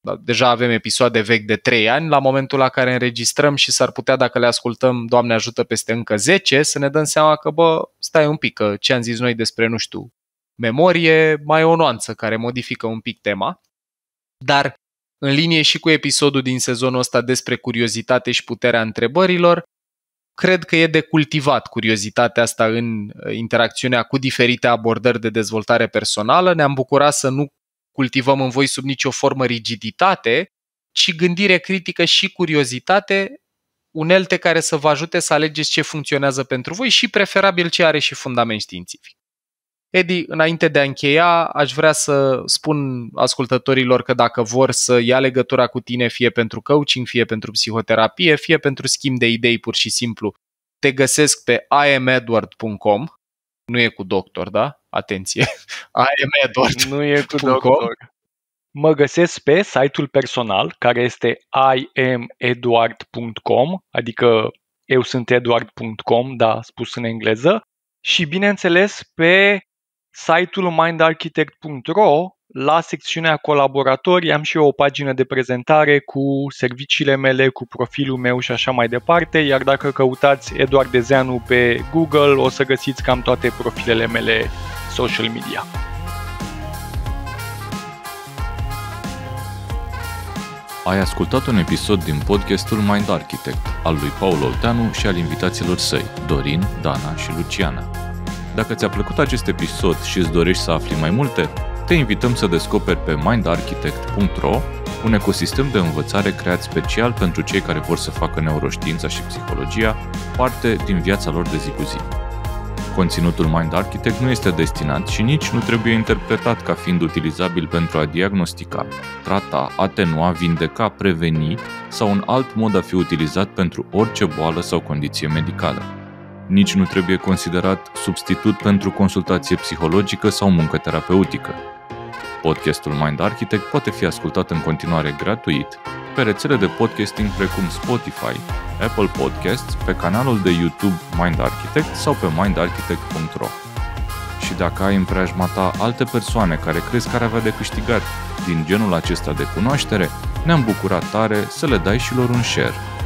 [SPEAKER 1] Da, deja avem episoade vechi de 3 ani, la momentul la care înregistrăm și s-ar putea dacă le ascultăm, Doamne ajută, peste încă 10, să ne dăm seama că, bă, stai un pic, că ce am zis noi despre, nu știu, memorie, mai e o nuanță care modifică un pic tema. Dar, în linie și cu episodul din sezonul ăsta despre curiozitate și puterea întrebărilor, cred că e de cultivat curiozitatea asta în uh, interacțiunea cu diferite abordări de dezvoltare personală. Ne-am bucurat să nu cultivăm în voi sub nicio formă rigiditate, ci gândire critică și curiozitate, unelte care să vă ajute să alegeți ce funcționează pentru voi și preferabil ce are și fundament științific. Edi, înainte de a încheia, aș vrea să spun ascultătorilor că dacă vor să ia legătura cu tine, fie pentru coaching, fie pentru psihoterapie, fie pentru schimb de idei pur și simplu, te găsesc pe iamedward.com, nu e cu doctor, da? Atenție! aemedort. Nu e cu doctor.
[SPEAKER 3] Mă găsesc pe site-ul personal, care este imeduard.com, adică eu sunt eduard.com, da, spus în engleză, și bineînțeles pe site-ul mindarchitect.ro, la secțiunea colaboratori am și eu o pagină de prezentare cu serviciile mele, cu profilul meu și așa mai departe, iar dacă căutați Eduard Dezeanu pe Google o să găsiți cam toate profilele mele social media.
[SPEAKER 2] Ai ascultat un episod din podcastul Mind Architect al lui Paul Olteanu și al invitaților săi, Dorin, Dana și Luciana. Dacă ți-a plăcut acest episod și îți dorești să afli mai multe, te invităm să descoperi pe mindarchitect.ro un ecosistem de învățare creat special pentru cei care vor să facă neuroștiința și psihologia parte din viața lor de zi cu zi. Conținutul Mind Architect nu este destinat și nici nu trebuie interpretat ca fiind utilizabil pentru a diagnostica, trata, atenua, vindeca, preveni sau un alt mod a fi utilizat pentru orice boală sau condiție medicală. Nici nu trebuie considerat substitut pentru consultație psihologică sau muncă terapeutică. Podcastul Mind Architect poate fi ascultat în continuare gratuit pe rețele de podcasting precum Spotify, Apple Podcasts, pe canalul de YouTube Mind Architect sau pe mindarchitect.ro. Și dacă ai în preajma ta alte persoane care crezi că ar avea de câștigat din genul acesta de cunoaștere, ne-am bucurat tare să le dai și lor un share.